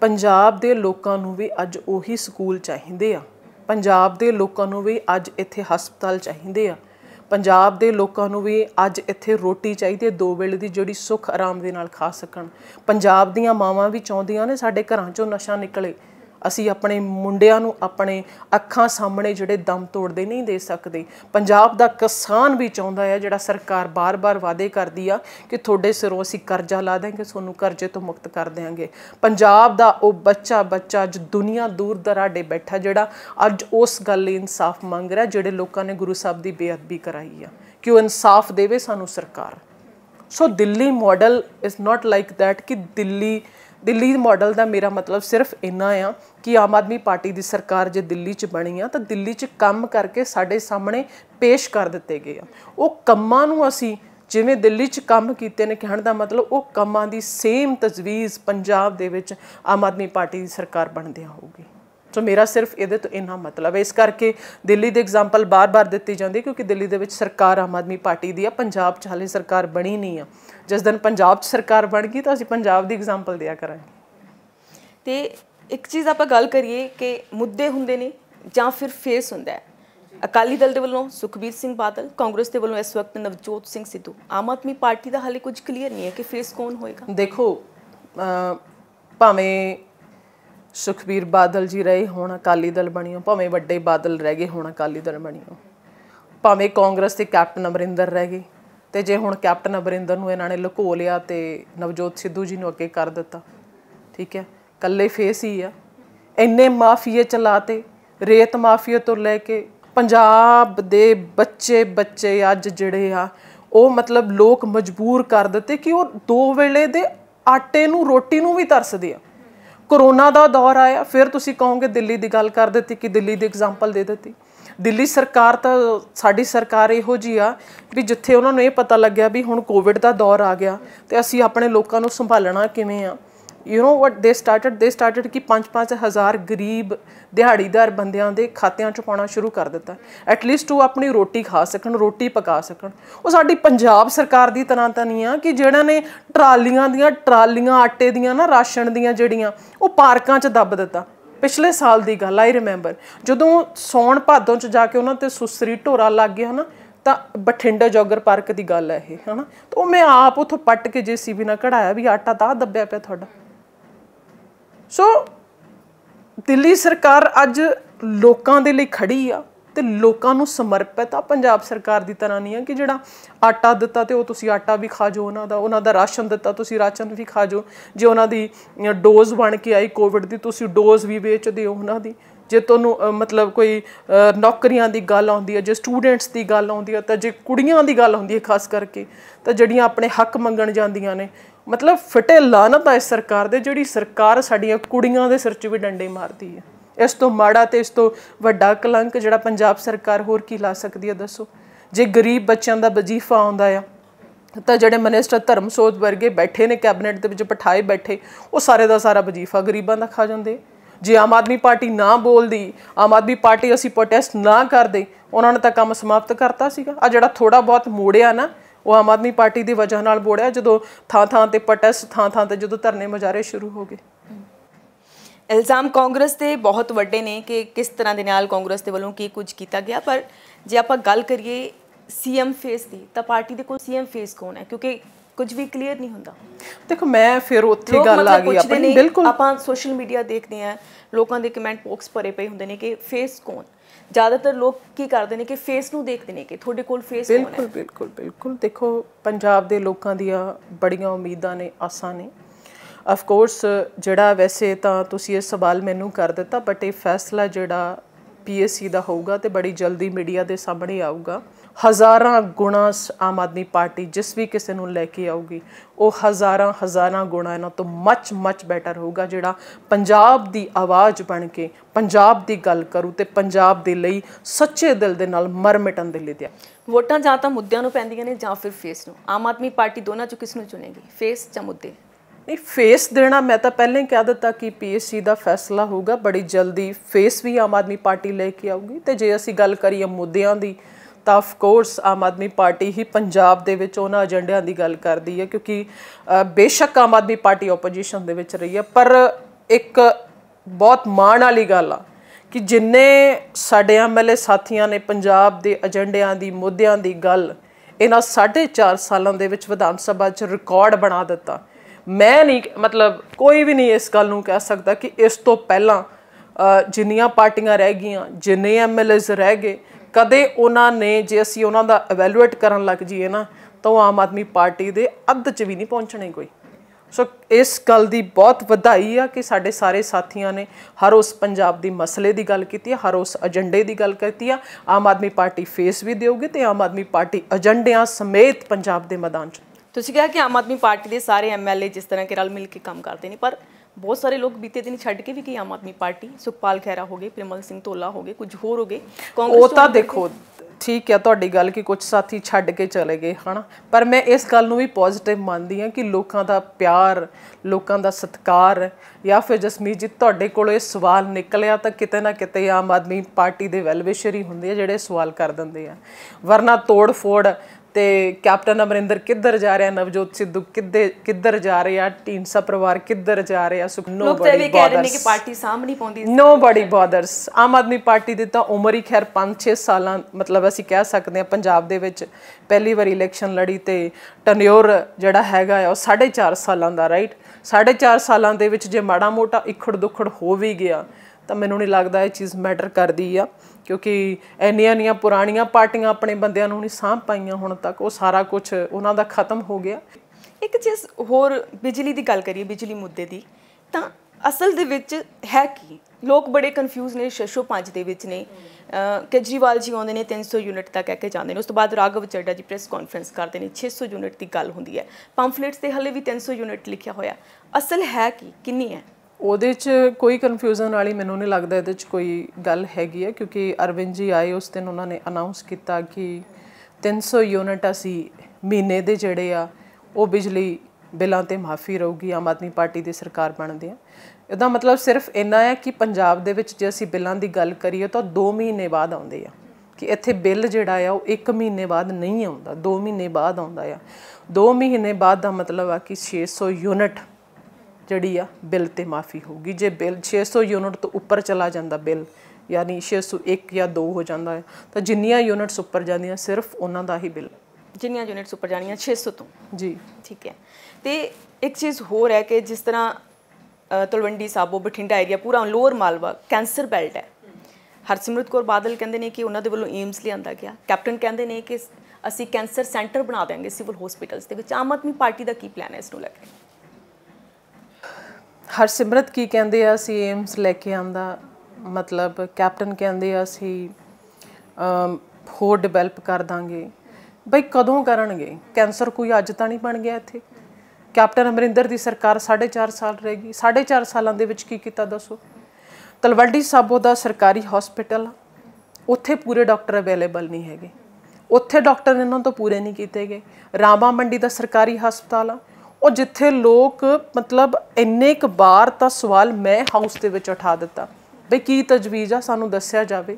ਪੰਜਾਬ ਦੇ ਲੋਕਾਂ ਨੂੰ ਵੀ ਅੱਜ ਉਹੀ ਸਕੂਲ ਚਾਹੀਦੇ ਆ ਪੰਜਾਬ ਦੇ ਲੋਕਾਂ ਨੂੰ ਵੀ ਅੱਜ ਇੱਥੇ ਹਸਪਤਾਲ ਚਾਹੀਦੇ ਆ ਪੰਜਾਬ ਦੇ ਲੋਕਾਂ ਨੂੰ ਵੀ ਅੱਜ ਇੱਥੇ ਰੋਟੀ ਚਾਹੀਦੀ ਹੈ ਦੋ ਵੇਲੇ ਦੀ ਜਿਹੜੀ ਸੁੱਖ ਆਰਾਮ ਦੇ ਨਾਲ ਖਾ ਸਕਣ ਪੰਜਾਬ ਦੀਆਂ ਮਾਵਾਂ ਵੀ ਚਾਹੁੰਦੀਆਂ ਨੇ ਸਾਡੇ ਘਰਾਂ ਚੋਂ ਨਸ਼ਾ ਨਿਕਲੇ ਅਸੀਂ ਆਪਣੇ ਮੁੰਡਿਆਂ ਨੂੰ ਆਪਣੇ ਅੱਖਾਂ ਸਾਹਮਣੇ ਜਿਹੜੇ ਦਮ ਤੋੜਦੇ ਨਹੀਂ ਦੇ ਸਕਦੇ ਪੰਜਾਬ ਦਾ ਕਿਸਾਨ ਵੀ ਚਾਹੁੰਦਾ ਹੈ ਜਿਹੜਾ ਸਰਕਾਰ ਬਾਰ-ਬਾਰ ਵਾਅਦੇ ਕਰਦੀ ਆ ਕਿ ਤੁਹਾਡੇ ਸਿਰੋਂ ਅਸੀਂ ਕਰਜ਼ਾ ਲਾ ਦੇਾਂਗੇ ਤੁਹਾਨੂੰ ਕਰਜ਼ੇ ਤੋਂ ਮੁਕਤ ਕਰ ਦੇਾਂਗੇ ਪੰਜਾਬ ਦਾ ਉਹ ਬੱਚਾ ਬੱਚਾ ਜਿਹੜਾ ਦੁਨੀਆ ਦੂਰ ਦਰਾਡੇ ਬੈਠਾ ਜਿਹੜਾ ਅੱਜ ਉਸ ਗੱਲ ਲਈ ਇਨਸਾਫ ਮੰਗ ਰਿਹਾ ਜਿਹੜੇ ਲੋਕਾਂ ਨੇ ਗੁਰੂ ਸਾਹਿਬ ਦੀ ਬੇਅਦਬੀ ਕਰਾਈ ਆ ਕਿ ਉਹ ਇਨਸਾਫ ਦੇਵੇ ਸਾਨੂੰ ਸਰਕਾਰ so Delhi model is not like that ਕਿ ਦਿੱਲੀ ਦਿੱਲੀ ਮਾਡਲ ਦਾ ਮੇਰਾ ਮਤਲਬ ਸਿਰਫ ਇੰਨਾ ਆ ਕਿ ਆਮ ਆਦਮੀ ਪਾਰਟੀ ਦੀ ਸਰਕਾਰ ਜੇ ਦਿੱਲੀ 'ਚ ਬਣੀ ਆ ਤਾਂ ਦਿੱਲੀ 'ਚ ਕੰਮ ਕਰਕੇ ਸਾਡੇ ਸਾਹਮਣੇ ਪੇਸ਼ ਕਰ ਦਿੱਤੇ ਗਏ ਆ ਉਹ ਕੰਮਾਂ ਨੂੰ ਅਸੀਂ ਜਿਵੇਂ ਦਿੱਲੀ 'ਚ ਕੰਮ ਕੀਤੇ ਨੇ ਕਹਿਣ ਦਾ ਮਤਲਬ ਉਹ ਕੰਮਾਂ ਦੀ ਸੇਮ ਤਜਵੀਜ਼ ਪੰਜਾਬ ਦੇ ਵਿੱਚ ਆਮ ਆਦਮੀ ਪਾਰਟੀ ਦੀ ਸਰਕਾਰ ਬਣਦਿਆਂ ਹੋਊਗੀ ਸੋ ਮੇਰਾ ਸਿਰਫ ਇਹਦੇ ਤੋਂ ਇਨਾ ਮਤਲਬ ਹੈ ਇਸ ਕਰਕੇ ਦਿੱਲੀ ਦੇ ਐਗਜ਼ਾਮਪਲ ਬਾਰ-ਬਾਰ ਦਿੱਤੀ ਜਾਂਦੀ ਕਿਉਂਕਿ ਦਿੱਲੀ ਦੇ ਵਿੱਚ ਸਰਕਾਰ ਆਮ ਆਦਮੀ ਪਾਰਟੀ ਦੀ ਆ ਪੰਜਾਬ 'ਚ ਹਾਲੇ ਸਰਕਾਰ ਬਣੀ ਨਹੀਂ ਆ ਜਿਸ ਦਿਨ ਪੰਜਾਬ 'ਚ ਸਰਕਾਰ ਬਣ ਗਈ ਤਾਂ ਅਸੀਂ ਪੰਜਾਬ ਦੀ ਐਗਜ਼ਾਮਪਲ ਦਿਆ ਕਰਾਂਗੇ ਤੇ ਇੱਕ ਚੀਜ਼ ਆਪਾਂ ਗੱਲ ਕਰੀਏ ਕਿ ਮੁੱਦੇ ਹੁੰਦੇ ਨੇ ਜਾਂ ਫਿਰ ਫੇਸ ਹੁੰਦਾ ਹੈ ਅਕਾਲੀ ਦਲ ਦੇ ਵੱਲੋਂ ਸੁਖਬੀਰ ਸਿੰਘ ਬਾਦਲ ਕਾਂਗਰਸ ਦੇ ਵੱਲੋਂ ਇਸ ਵਕਤ ਨਵਜੋਤ ਸਿੰਘ ਸਿੱਧੂ ਆਮ ਆਦਮੀ ਪਾਰਟੀ ਦਾ ਹਾਲੇ ਕੁਝ ਕਲੀਅਰ ਨਹੀਂ ਹੈ ਕਿ ਫੇਸ ਕੌਣ ਹੋਏਗਾ ਦੇਖੋ ਭਾਵੇਂ ਸੁਖਬੀਰ ਬਾਦਲ ਜੀ ਰਹੇ ਹੁਣ ਅਕਾਲੀ ਦਲ ਬਣਿਓ ਭਾਵੇਂ ਵੱਡੇ ਬਾਦਲ ਰਹਿ ਗਏ ਹੁਣ ਅਕਾਲੀ ਦਲ ਬਣਿਓ ਭਾਵੇਂ ਕਾਂਗਰਸ ਦੇ ਕੈਪਟਨ ਅਮਰਿੰਦਰ ਰਹਿ ਗਏ ਤੇ ਜੇ ਹੁਣ ਕੈਪਟਨ ਅਮਰਿੰਦਰ ਨੂੰ ਇਹਨਾਂ ਨੇ ਲੁਕੋ ਲਿਆ ਤੇ ਨਵਜੋਤ ਸਿੱਧੂ ਜੀ ਨੂੰ ਅੱਗੇ ਕਰ ਦਿੱਤਾ ਠੀਕ ਹੈ ਕੱਲੇ ਫੇਸ ਹੀ ਆ ਇੰਨੇ ਮਾਫੀਏ ਚਲਾਤੇ ਰੇਤ ਮਾਫੀਏ ਤੋਂ ਲੈ ਕੇ ਪੰਜਾਬ ਦੇ ਬੱਚੇ ਬੱਚੇ ਅੱਜ ਜਿਹੜੇ ਆ ਉਹ ਮਤਲਬ ਲੋਕ ਮਜਬੂਰ ਕਰ ਦਿੱਤੇ ਕਿ ਉਹ ਦੋ ਵੇਲੇ ਦੇ ਆਟੇ ਨੂੰ ਰੋਟੀ ਨੂੰ ਵੀ ਤਰਸਦੇ ਆ ਕਰੋਨਾ ਦਾ ਦੌਰ ਆਇਆ ਫਿਰ ਤੁਸੀਂ ਕਹੋਗੇ ਦਿੱਲੀ ਦੀ ਗੱਲ ਕਰ ਦਿੱਤੀ ਕਿ ਦਿੱਲੀ ਦੀ ਐਗਜ਼ਾਮਪਲ ਦੇ ਦਿੱਤੀ ਦਿੱਲੀ ਸਰਕਾਰ ਤਾਂ ਸਾਡੀ ਸਰਕਾਰ ਇਹੋ ਜੀ ਆ ਵੀ ਜਿੱਥੇ ਉਹਨਾਂ ਨੂੰ ਇਹ ਪਤਾ ਲੱਗਿਆ ਵੀ ਹੁਣ ਕੋਵਿਡ ਦਾ ਦੌਰ ਆ ਗਿਆ ਤੇ ਅਸੀਂ ਆਪਣੇ ਲੋਕਾਂ ਨੂੰ ਸੰਭਾਲਣਾ ਕਿਵੇਂ ਆ ਯੂ نو ਵਾਟ ਦੇ ਸਟਾਰਟਡ ਦੇ ਸਟਾਰਟਡ ਕਿ 5-5000 ਗਰੀਬ ਦਿਹਾੜੀਦਾਰ ਬੰਦਿਆਂ ਦੇ ਖਾਤਿਆਂ 'ਚ ਪਾਉਣਾ ਸ਼ੁਰੂ ਕਰ ਦਿੱਤਾ ਐਟ ਲੀਸਟ ਉਹ ਆਪਣੀ ਰੋਟੀ ਖਾ ਸਕਣ ਰੋਟੀ ਪਕਾ ਸਕਣ ਉਹ ਸਾਡੀ ਪੰਜਾਬ ਸਰਕਾਰ ਦੀ ਤਰ੍ਹਾਂ ਤਾਂ ਨਹੀਂ ਆ ਕਿ ਜਿਹੜਾ ਨੇ ਟਰਾਲੀਆਂ ਦੀਆਂ ਟਰਾਲੀਆਂ ਆਟੇ ਦੀਆਂ ਨਾ ਰਾਸ਼ਨ ਦੀਆਂ ਜਿਹੜੀਆਂ ਉਹ ਪਾਰਕਾਂ 'ਚ ਦੱਬ ਦਿੱਤਾ ਪਿਛਲੇ ਸਾਲ ਦੀ ਗੱਲ ਆਈ ਰਿਮੈਂਬਰ ਜਦੋਂ ਸੌਣ ਭਾਦੋਂ 'ਚ ਜਾ ਕੇ ਉਹਨਾਂ ਤੇ ਸੁਸਰੀ ਢੋਰਾ ਲੱਗ ਗਿਆ ਹਨਾ ਤਾਂ ਬਠਿੰਡਾ ਜੋਗਰ ਪਾਰਕ ਦੀ ਗੱਲ ਹੈ ਇਹ ਹਨਾ ਤਾਂ ਉਹ ਮੈਂ ਆਪ ਉਥੋਂ ਪੱਟ ਕੇ ਜੇਸੀਬੀ ਨਾਲ ਕਢਾਇਆ ਵੀ ਆਟਾ ਤਾਂ ਦੱਬਿਆ ਪਿਆ ਤੁਹਾਡਾ ਸੋ ਦਿੱਲੀ ਸਰਕਾਰ ਅੱਜ ਲੋਕਾਂ ਦੇ ਲਈ ਖੜੀ ਆ ਤੇ ਲੋਕਾਂ ਨੂੰ ਸਮਰਪਿਤ ਆ ਪੰਜਾਬ ਸਰਕਾਰ ਦੀ ਤਰ੍ਹਾਂ ਨਹੀਂ ਆ ਕਿ ਜਿਹੜਾ ਆਟਾ ਦਿੱਤਾ ਤੇ ਉਹ ਤੁਸੀਂ ਆਟਾ ਵੀ ਖਾ ਜੋ ਉਹਨਾਂ ਦਾ ਉਹਨਾਂ ਦਾ ਰਾਸ਼ਨ ਦਿੱਤਾ ਤੁਸੀਂ ਰਾਸ਼ਨ ਵੀ ਖਾ ਜੋ ਜੇ ਉਹਨਾਂ ਦੀ ਡੋਜ਼ ਬਣ ਕੇ ਆਈ ਕੋਵਿਡ ਦੀ ਤੁਸੀਂ ਡੋਜ਼ ਵੀ ਵੇਚਦੇ ਹੋ ਉਹਨਾਂ ਦੀ ਜੇ ਤੁਹਾਨੂੰ ਮਤਲਬ ਕੋਈ ਨੌਕਰੀਆਂ ਦੀ ਗੱਲ ਆਉਂਦੀ ਹੈ ਜੇ ਸਟੂਡੈਂਟਸ ਦੀ ਗੱਲ ਆਉਂਦੀ ਹੈ ਤਾਂ ਜੇ ਕੁੜੀਆਂ ਦੀ ਗੱਲ ਹੁੰਦੀ ਹੈ ਖਾਸ ਕਰਕੇ ਤਾਂ ਜਿਹੜੀਆਂ ਆਪਣੇ ਹੱਕ ਮੰਗਣ ਜਾਂਦੀਆਂ ਨੇ ਮਤਲਬ ਫਟੇ ਲਾਨਤ ਆ ਇਸ ਸਰਕਾਰ ਦੇ ਜਿਹੜੀ ਸਰਕਾਰ ਸਾਡੀਆਂ ਕੁੜੀਆਂ ਦੇ ਸਿਰ 'ਚ ਵੀ ਡੰਡੇ ਮਾਰਦੀ ਹੈ ਇਸ ਤੋਂ ਮਾੜਾ ਤੇ ਇਸ ਤੋਂ ਵੱਡਾ ਕਲੰਕ ਜਿਹੜਾ ਪੰਜਾਬ ਸਰਕਾਰ ਹੋਰ ਕੀ ਲਾ ਸਕਦੀ ਹੈ ਦੱਸੋ ਜੇ ਗਰੀਬ ਬੱਚਿਆਂ ਦਾ ਵਜ਼ੀਫਾ ਆਉਂਦਾ ਆ ਤਾਂ ਜਿਹੜੇ ਮਨਿਸਟਰ ਧਰਮਸੋਧ ਵਰਗੇ ਬੈਠੇ ਨੇ ਕੈਬਨਿਟ ਦੇ ਵਿੱਚ ਪਠਾਏ ਬੈਠੇ ਉਹ ਸਾਰੇ ਦਾ ਸਾਰਾ ਵਜ਼ੀਫਾ ਗਰੀਬਾਂ ਦਾ ਖਾ ਜਾਂਦੇ ਜੇ ਆਮ ਆਦਮੀ ਪਾਰਟੀ ਨਾ ਬੋਲਦੀ ਆਮ ਆਦਮੀ ਪਾਰਟੀ ਅਸੀਂ ਪ੍ਰੋਟੈਸਟ ਨਾ ਕਰਦੇ ਉਹਨਾਂ ਨੇ ਤਾਂ ਕੰਮ ਸਮਾਪਤ ਕਰਤਾ ਸੀਗਾ ਆ ਜਿਹੜਾ ਥੋੜਾ ਬਹੁਤ ਮੋੜਿਆ ਨਾ ਉਹ ਆਮ ਆਦਮੀ ਪਾਰਟੀ ਦੀ ਵਜ੍ਹਾ ਨਾਲ ਬੋੜਿਆ ਜਦੋਂ ਥਾਂ ਥਾਂ ਤੇ ਪ੍ਰੋਟੈਸਟ ਥਾਂ ਥਾਂ ਤੇ ਜਦੋਂ ਧਰਨੇ ਮਜਾਰੇ ਸ਼ੁਰੂ ਹੋ ਗਏ ਇਲਜ਼ਾਮ ਕਾਂਗਰਸ ਤੇ ਬਹੁਤ ਵੱਡੇ ਨੇ ਕਿ ਕਿਸ ਤਰ੍ਹਾਂ ਦੇ ਨਾਲ ਕਾਂਗਰਸ ਦੇ ਵੱਲੋਂ ਕੀ ਕੁਝ ਕੀਤਾ ਗਿਆ ਪਰ ਜੇ ਆਪਾਂ ਗੱਲ ਕਰੀਏ ਸੀਐਮ ਫੇਸ ਦੀ ਤਾਂ ਪਾਰਟੀ ਦੇ ਕੋਲ ਸੀਐਮ ਫੇਸ ਕੌਣ ਹੈ ਕਿਉਂਕਿ ਕੁਝ ਵੀ ਕਲੀਅਰ ਨਹੀਂ ਹੁੰਦਾ ਦੇਖੋ ਮੈਂ ਫਿਰ ਉੱਥੇ ਗੱਲ ਆ ਗਈ ਆਪਣੀ ਬਿਲਕੁਲ ਆਪਾਂ ਸੋਸ਼ਲ ਮੀਡੀਆ ਦੇਖਦੇ ਆ ਲੋਕਾਂ ਦੇ ਕਮੈਂਟ ਬਾਕਸ ਭਰੇ ਪਏ ਹੁੰਦੇ ਨੇ ਕਿ ਫੇਸ ਕੌਣ ਜ਼ਿਆਦਾਤਰ ਲੋਕ ਕੀ ਕਰਦੇ ਨੇ ਕਿ ਫੇਸ ਨੂੰ ਦੇਖਦੇ ਨੇ ਕਿ ਤੁਹਾਡੇ ਕੋਲ ਫੇਸ ਹੈ ਬਿਲਕੁਲ ਬਿਲਕੁਲ ਬਿਲਕੁਲ ਦੇਖੋ ਪੰਜਾਬ ਦੇ ਲੋਕਾਂ ਦੀਆਂ ਬੜੀਆਂ ਉਮੀਦਾਂ ਨੇ ਆਸਾਂ ਨੇ ਆਫ ਕੋਰਸ ਜਿਹੜਾ ਵੈਸੇ ਤਾਂ ਤੁਸੀਂ ਇਹ ਸਵਾਲ ਮੈਨੂੰ ਕਰ ਦਿੱਤਾ ਬਟ ਇਹ ਫੈਸਲਾ ਜਿਹੜਾ ਪੀਐਸਸੀ ਦਾ ਹੋਊਗਾ ਤੇ ਬੜੀ ਜਲਦੀ ਮੀਡੀਆ ਦੇ ਸਾਹਮਣੇ ਆਊਗਾ ਹਜ਼ਾਰਾਂ ਗੁਣਾ ਆਮ ਆਦਮੀ ਪਾਰਟੀ ਜਿਸ ਵੀ ਕਿਸੇ ਨੂੰ ਲੈ ਕੇ ਆਊਗੀ ਉਹ ਹਜ਼ਾਰਾਂ ਹਜ਼ਾਰਾਂ ਗੁਣਾ ਇਹਨਾਂ ਤੋਂ ਮੱਚ ਮੱਚ ਬੈਟਰ ਹੋਊਗਾ ਜਿਹੜਾ ਪੰਜਾਬ ਦੀ ਆਵਾਜ਼ ਬਣ ਕੇ ਪੰਜਾਬ ਦੀ ਗੱਲ ਕਰੂ ਤੇ ਪੰਜਾਬ ਦੇ ਲਈ ਸੱਚੇ ਦਿਲ ਦੇ ਨਾਲ ਮਰ ਮਿਟਣ ਦੇ ਲਈ ਦਿਆ ਵੋਟਾਂ ਜਾਂ ਤਾਂ ਮੁੱਦਿਆਂ ਨੂੰ ਪੈਂਦੀਆਂ ਨੇ ਜਾਂ ਫਿਰ ਫੇਸ ਨੂੰ ਆਮ ਆਦਮੀ ਪਾਰਟੀ ਦੋਨਾਂ ਚੋਂ ਕਿਸ ਨੂੰ ਚੁਣੇਗੀ ਫੇਸ ਜਾਂ ਮੁੱਦੇ ਨਹੀਂ ਫੇਸ ਦੇਣਾ ਮੈਂ ਤਾਂ ਪਹਿਲਾਂ ਹੀ ਕਹਿ ਦਿੱਤਾ ਕਿ ਪੀਐਸਸੀ ਦਾ ਫੈਸਲਾ ਹੋਊਗਾ ਬੜੀ ਜਲਦੀ ਫੇਸ ਵੀ ਆਮ ਆਦਮੀ ਪਾਰਟੀ ਲੈ ਕੇ ਆਊਗੀ ਤੇ ਜੇ ਅਸੀਂ ਗੱਲ ਕਰੀਏ ਮੁੱਦਿਆਂ ਦੀ ਤਾਂ ਆਫ ਕੋਰਸ ਆਮ ਆਦਮੀ ਪਾਰਟੀ ਹੀ ਪੰਜਾਬ ਦੇ ਵਿੱਚ ਉਹਨਾਂ ਏਜੰਡਿਆਂ ਦੀ ਗੱਲ ਕਰਦੀ ਹੈ ਕਿਉਂਕਿ ਬੇਸ਼ੱਕ ਆਮ ਆਦਮੀ ਪਾਰਟੀ ਆਪੋਜੀਸ਼ਨ ਦੇ ਵਿੱਚ ਰਹੀ ਹੈ ਪਰ ਇੱਕ ਬਹੁਤ ਮਾਣ ਵਾਲੀ ਗੱਲ ਆ ਕਿ ਜਿੰਨੇ ਸਾਡੇ ਐਮਐਲਏ ਸਾਥੀਆਂ ਨੇ ਪੰਜਾਬ ਦੇ ਏਜੰਡਿਆਂ ਦੀ ਮੁੱਦਿਆਂ ਦੀ ਗੱਲ ਇਹਨਾਂ 4.5 ਸਾਲਾਂ ਦੇ ਵਿੱਚ ਵਿਧਾਨ ਸਭਾ 'ਚ ਰਿਕਾਰਡ ਬਣਾ ਦਿੱਤਾ ਮੈਂ ਨਹੀਂ ਮਤਲਬ ਕੋਈ ਵੀ ਨਹੀਂ ਇਸ ਗੱਲ ਨੂੰ ਕਹਿ ਸਕਦਾ ਕਿ ਇਸ ਤੋਂ ਪਹਿਲਾਂ ਜਿੰਨੀਆਂ ਪਾਰਟੀਆਂ ਰਹਿ ਗਈਆਂ ਜਿੰਨੇ ਐਮਐਲਏ ਰਹਿ ਗਏ ਕਦੇ ਉਹਨਾਂ ਨੇ ਜੇ ਅਸੀਂ ਉਹਨਾਂ ਦਾ ਇਵੈਲੂਏਟ ਕਰਨ ਲੱਗ ਜਾਈਏ ਨਾ ਤਾਂ ਉਹ ਆਮ ਆਦਮੀ ਪਾਰਟੀ ਦੇ ਅੱਧ 'ਚ ਵੀ ਨਹੀਂ ਪਹੁੰਚਣੇ ਕੋਈ ਸੋ ਇਸ ਗੱਲ ਦੀ ਬਹੁਤ ਵਧਾਈ ਆ ਕਿ ਸਾਡੇ ਸਾਰੇ ਸਾਥੀਆਂ ਨੇ ਹਰ ਉਸ ਪੰਜਾਬ ਦੀ ਮਸਲੇ ਦੀ ਗੱਲ ਕੀਤੀ ਆ ਹਰ ਉਸ ਏਜੰਡੇ ਦੀ ਗੱਲ ਕੀਤੀ ਆ ਆਮ ਆਦਮੀ ਪਾਰਟੀ ਫੇਸ ਵੀ ਦੇਊਗੀ ਤੇ ਆਮ ਆਦਮੀ ਪਾਰਟੀ ਏਜੰਡਿਆਂ ਸਮੇਤ ਪੰਜਾਬ ਦੇ ਮੈਦਾਨ 'ਚ ਤੁਸੀਂ ਕਿਹਾ ਕਿ ਆਮ ਆਦਮੀ ਪਾਰਟੀ ਦੇ ਸਾਰੇ ਐਮਐਲਏ ਜਿਸ ਤਰ੍ਹਾਂ ਕਿ ਰਲ ਮਿਲ ਕੇ ਕੰਮ ਕਰਦੇ ਨੇ ਪਰ ਬਹੁਤ ਸਾਰੇ ਲੋਕ ਬੀਤੇ ਦਿਨ ਛੱਡ ਕੇ ਵੀ ਗਏ ਆਮ ਆਦਮੀ ਪਾਰਟੀ ਸੁਖਪਾਲ ਖੈਰਾ ਹੋ ਗਏ ਪ੍ਰਮਲ ਸਿੰਘ ਤੋਲਾ ਹੋ ਗਏ ਕੁਝ ਹੋਰ ਹੋ ਗਏ ਕਾਂਗਰਸ ਉਹ ਤਾਂ ਦੇਖੋ ਠੀਕ ਹੈ ਤੁਹਾਡੀ ਗੱਲ ਕਿ ਕੁਝ ਸਾਥੀ ਛੱਡ ਕੇ ਚਲੇ ਗਏ ਹਨਾ ਪਰ ਮੈਂ ਇਸ ਗੱਲ ਨੂੰ ਵੀ ਪੋਜ਼ਿਟਿਵ ਮੰਨਦੀ ਹਾਂ ਕਿ ਲੋਕਾਂ ਦਾ ਪਿਆਰ ਲੋਕਾਂ ਦਾ ਸਤਿਕਾਰ ਜਾਂ ਫਿਰ ਜਸਮੀਤ ਜੀ ਤੁਹਾਡੇ ਕੋਲ ਇਹ ਸਵਾਲ ਨਿਕਲਿਆ ਤਾਂ ਕਿਤੇ ਨਾ ਕਿਤੇ ਆਮ ਆਦਮੀ ਪਾਰਟੀ ਦੇ ਵੈਲਵੇਸ਼ਰੀ ਹੁੰਦੇ ਆ ਜਿਹੜੇ ਸਵਾਲ ਕਰ ਦਿੰਦੇ ਆ ਵਰਨਾ ਤੋੜ ਫੋੜ ਤੇ ਕੈਪਟਨ ਅਮਰਿੰਦਰ ਕਿੱਧਰ ਜਾ ਰਿਹਾ ਨਵਜੋਤ ਸਿੱਧੂ ਕਿੱਦੇ ਕਿੱਧਰ ਜਾ ਰਿਹਾ ਟੀਨਸਾ ਪਰਿਵਾਰ ਕਿੱਧਰ ਜਾ ਰਿਹਾ ਸੁਖਨੋ ਬੜੀ ਬਾਦਰਸ ਲੋਕ ਤੇ ਵੀ ਕਹਿ ਰਹੇ ਨੇ ਕਿ ਪਾਰਟੀ ਸਾਹਮਣੀ ਪਉਂਦੀ ਨੋ ਬੜੀ ਬਾਦਰਸ ਆਮ ਆਦਮੀ ਪਾਰਟੀ ਦੇ ਤਾਂ ਉਮਰ ਹੀ ਖੈਰ 5-6 ਸਾਲਾਂ ਮਤਲਬ ਅਸੀਂ ਕਹਿ ਸਕਦੇ ਹਾਂ ਪੰਜਾਬ ਦੇ ਵਿੱਚ ਪਹਿਲੀ ਵਾਰ ਇਲੈਕਸ਼ਨ ਲੜੀ ਤੇ ਟਨਿਓਰ ਜਿਹੜਾ ਹੈਗਾ ਉਹ 4.5 ਸਾਲਾਂ ਦਾ ਰਾਈਟ 4.5 ਸਾਲਾਂ ਦੇ ਵਿੱਚ ਜੇ ਮਾੜਾ ਮੋਟਾ ਇਖੜ ਦੁਖੜ ਹੋ ਵੀ ਗਿਆ ਤਾਂ ਮੈਨੂੰ ਨਹੀਂ ਲੱਗਦਾ ਇਹ ਚੀਜ਼ ਮੈਟਰ ਕਰਦੀ ਆ ਕਿਉਂਕਿ ਐਨੀਆਂ ਨੀਆਂ ਪੁਰਾਣੀਆਂ ਪਾਰਟੀਆਂ ਆਪਣੇ ਬੰਦਿਆਂ ਨੂੰ ਨਹੀਂ ਸਾਂਭ ਪਾਈਆਂ ਹੁਣ ਤੱਕ ਉਹ ਸਾਰਾ ਕੁਝ ਉਹਨਾਂ ਦਾ ਖਤਮ ਹੋ ਗਿਆ ਇੱਕ ਚੀਜ਼ ਹੋਰ ਬਿਜਲੀ ਦੀ ਗੱਲ ਕਰੀਏ ਬਿਜਲੀ ਮੁੱਦੇ ਦੀ ਤਾਂ ਅਸਲ ਦੇ ਵਿੱਚ ਹੈ ਕੀ ਲੋਕ ਬੜੇ ਕਨਫਿਊਜ਼ ਨੇ 605 ਦੇ ਵਿੱਚ ਨੇ ਕੇਜਰੀਵਾਲ ਜੀ ਆਉਂਦੇ ਨੇ 300 ਯੂਨਿਟ ਤੱਕ ਕਹਿ ਕੇ ਜਾਂਦੇ ਨੇ ਉਸ ਤੋਂ ਬਾਅਦ ਰਾਘਵ ਚੱਡਾ ਜੀ ਪ੍ਰੈਸ ਕਾਨਫਰੰਸ ਕਰਦੇ ਨੇ 600 ਯੂਨਿਟ ਦੀ ਗੱਲ ਹੁੰਦੀ ਹੈ ਪੰਫਲੇਟਸ ਤੇ ਹਲੇ ਵੀ 300 ਯੂਨਿਟ ਲਿਖਿਆ ਹੋਇਆ ਅਸਲ ਹੈ ਕੀ ਕਿੰਨੀ ਹੈ ਉਹਦੇ 'ਚ ਕੋਈ ਕਨਫਿਊਜ਼ਨ ਵਾਲੀ ਮੈਨੂੰ ਨਹੀਂ ਲੱਗਦਾ ਇਹਦੇ 'ਚ ਕੋਈ ਗੱਲ ਹੈਗੀ ਹੈ ਕਿਉਂਕਿ ਅਰਵਿੰਦ ਜੀ ਆਏ ਉਸ ਦਿਨ ਉਹਨਾਂ ਨੇ ਅਨਾਉਂਸ ਕੀਤਾ ਕਿ 300 ਯੂਨਿਟ ਅਸੀਂ ਮਹੀਨੇ ਦੇ ਜਿਹੜੇ ਆ ਉਹ ਬਿਜਲੀ ਬਿੱਲਾਂ ਤੇ ਮਾਫੀ ਰਹੂਗੀ ਆਮ ਆਦਮੀ ਪਾਰਟੀ ਦੀ ਸਰਕਾਰ ਬਣਦੀ ਆ ਇਹਦਾ ਮਤਲਬ ਸਿਰਫ ਇੰਨਾ ਹੈ ਕਿ ਪੰਜਾਬ ਦੇ ਵਿੱਚ ਜੇ ਅਸੀਂ ਬਿੱਲਾਂ ਦੀ ਗੱਲ ਕਰੀਏ ਤਾਂ 2 ਮਹੀਨੇ ਬਾਅਦ ਆਉਂਦੇ ਆ ਕਿ ਇੱਥੇ ਬਿੱਲ ਜਿਹੜਾ ਆ ਉਹ 1 ਮਹੀਨੇ ਬਾਅਦ ਨਹੀਂ ਆਉਂਦਾ 2 ਮਹੀਨੇ ਬਾਅਦ ਆਉਂਦਾ ਆ 2 ਮਹੀਨੇ ਬਾਅਦ ਦਾ ਮਤਲਬ ਆ ਕਿ 600 ਯੂਨਿਟ ਜਿਹੜੀ ਆ ਬਿੱਲ ਤੇ ਮਾਫੀ ਹੋਊਗੀ ਜੇ ਬਿੱਲ 600 ਯੂਨਿਟ ਤੋਂ ਉੱਪਰ ਚਲਾ ਜਾਂਦਾ ਬਿੱਲ ਯਾਨੀ 601 ਜਾਂ 2 ਹੋ ਜਾਂਦਾ ਹੈ ਤਾਂ ਜਿੰਨੀਆਂ ਯੂਨਿਟਸ ਉੱਪਰ ਜਾਂਦੀਆਂ ਸਿਰਫ ਉਹਨਾਂ ਦਾ ਹੀ ਬਿੱਲ ਜਿੰਨੀਆਂ ਯੂਨਿਟਸ ਉੱਪਰ ਜਾਣੀਆਂ 600 ਤੋਂ ਜੀ ਠੀਕ ਹੈ ਤੇ ਇੱਕ ਚੀਜ਼ ਹੋਰ ਹੈ ਕਿ ਜਿਸ ਤਰ੍ਹਾਂ ਤਲਵੰਡੀ ਸਾਬੋ ਬਠਿੰਡਾ ਏਰੀਆ ਪੂਰਾ ਲੋਅਰ ਮਾਲਵਾ ਕੈਂਸਰ ਬੈਲਟ ਹੈ ਹਰਸਿਮਰਤ ਕੌਰ ਬਾਦਲ ਕਹਿੰਦੇ ਨੇ ਕਿ ਉਹਨਾਂ ਦੇ ਵੱਲੋਂ ਏਮਸ ਲਿਆਂਦਾ ਗਿਆ ਕੈਪਟਨ ਕਹਿੰਦੇ ਨੇ ਕਿ ਅਸੀਂ ਕੈਂਸਰ ਸੈਂਟਰ ਬਣਾ ਦੇਵਾਂਗੇ ਸਿਵਲ ਹਸਪੀਟਲਸ ਦੇ ਵਿੱਚ ਆਮ ਆਦਮੀ ਪਾਰਟੀ ਦਾ ਕੀ ਪਲਾਨ ਹੈ ਇਸ ਨੂੰ ਲੈ ਕੇ ਹਰਸਿਮਰਤ ਕੀ ਕਹਿੰਦੇ ਆ ਸੀ ਏਮਸ ਲੈ ਕੇ ਆਂਦਾ ਮਤਲਬ ਕੈਪਟਨ ਕਹਿੰਦੇ ਆ ਅਸੀਂ ਹੋਰ ਡਿਵੈਲਪ ਕਰ ਦਾਂਗੇ ਬਈ ਕਦੋਂ ਕਰਨਗੇ ਕੈਂਸਰ ਕੋਈ ਅੱਜ ਤਾਂ ਨਹੀਂ ਬਣ ਗਿਆ ਇੱਥੇ ਕੈਪਟਨ ਅਮਰਿੰਦਰ ਦੀ ਸਰਕਾਰ 4.5 ਸਾਲ ਰਹੇਗੀ 4.5 ਸਾਲਾਂ ਦੇ ਵਿੱਚ ਕੀ ਕੀਤਾ ਦੱਸੋ ਤਲਵੰਡੀ ਸਾਬੋ ਦਾ ਸਰਕਾਰੀ ਹਸਪੀਟਲ ਉੱਥੇ ਪੂਰੇ ਡਾਕਟਰ ਅਵੇਲੇਬਲ ਨਹੀਂ ਹੈਗੇ ਉੱਥੇ ਡਾਕਟਰ ਇਹਨਾਂ ਤੋਂ ਪੂਰੇ ਨਹੀਂ ਕੀਤੇ ਗਏ ਰਾਮਾ ਮੰਡੀ ਦਾ ਸਰਕਾਰੀ ਹਸਪਤਾਲ ਆ ਉਹ ਜਿੱਥੇ ਲੋਕ ਮਤਲਬ ਇੰਨੇ ਇੱਕ ਬਾਰ ਤਾਂ ਸਵਾਲ ਮੈਂ ਹਾਊਸ ਦੇ ਵਿੱਚ ਉਠਾ ਦਿੱਤਾ ਬਈ ਕੀ ਤਜਵੀਜ਼ ਆ ਸਾਨੂੰ ਦੱਸਿਆ ਜਾਵੇ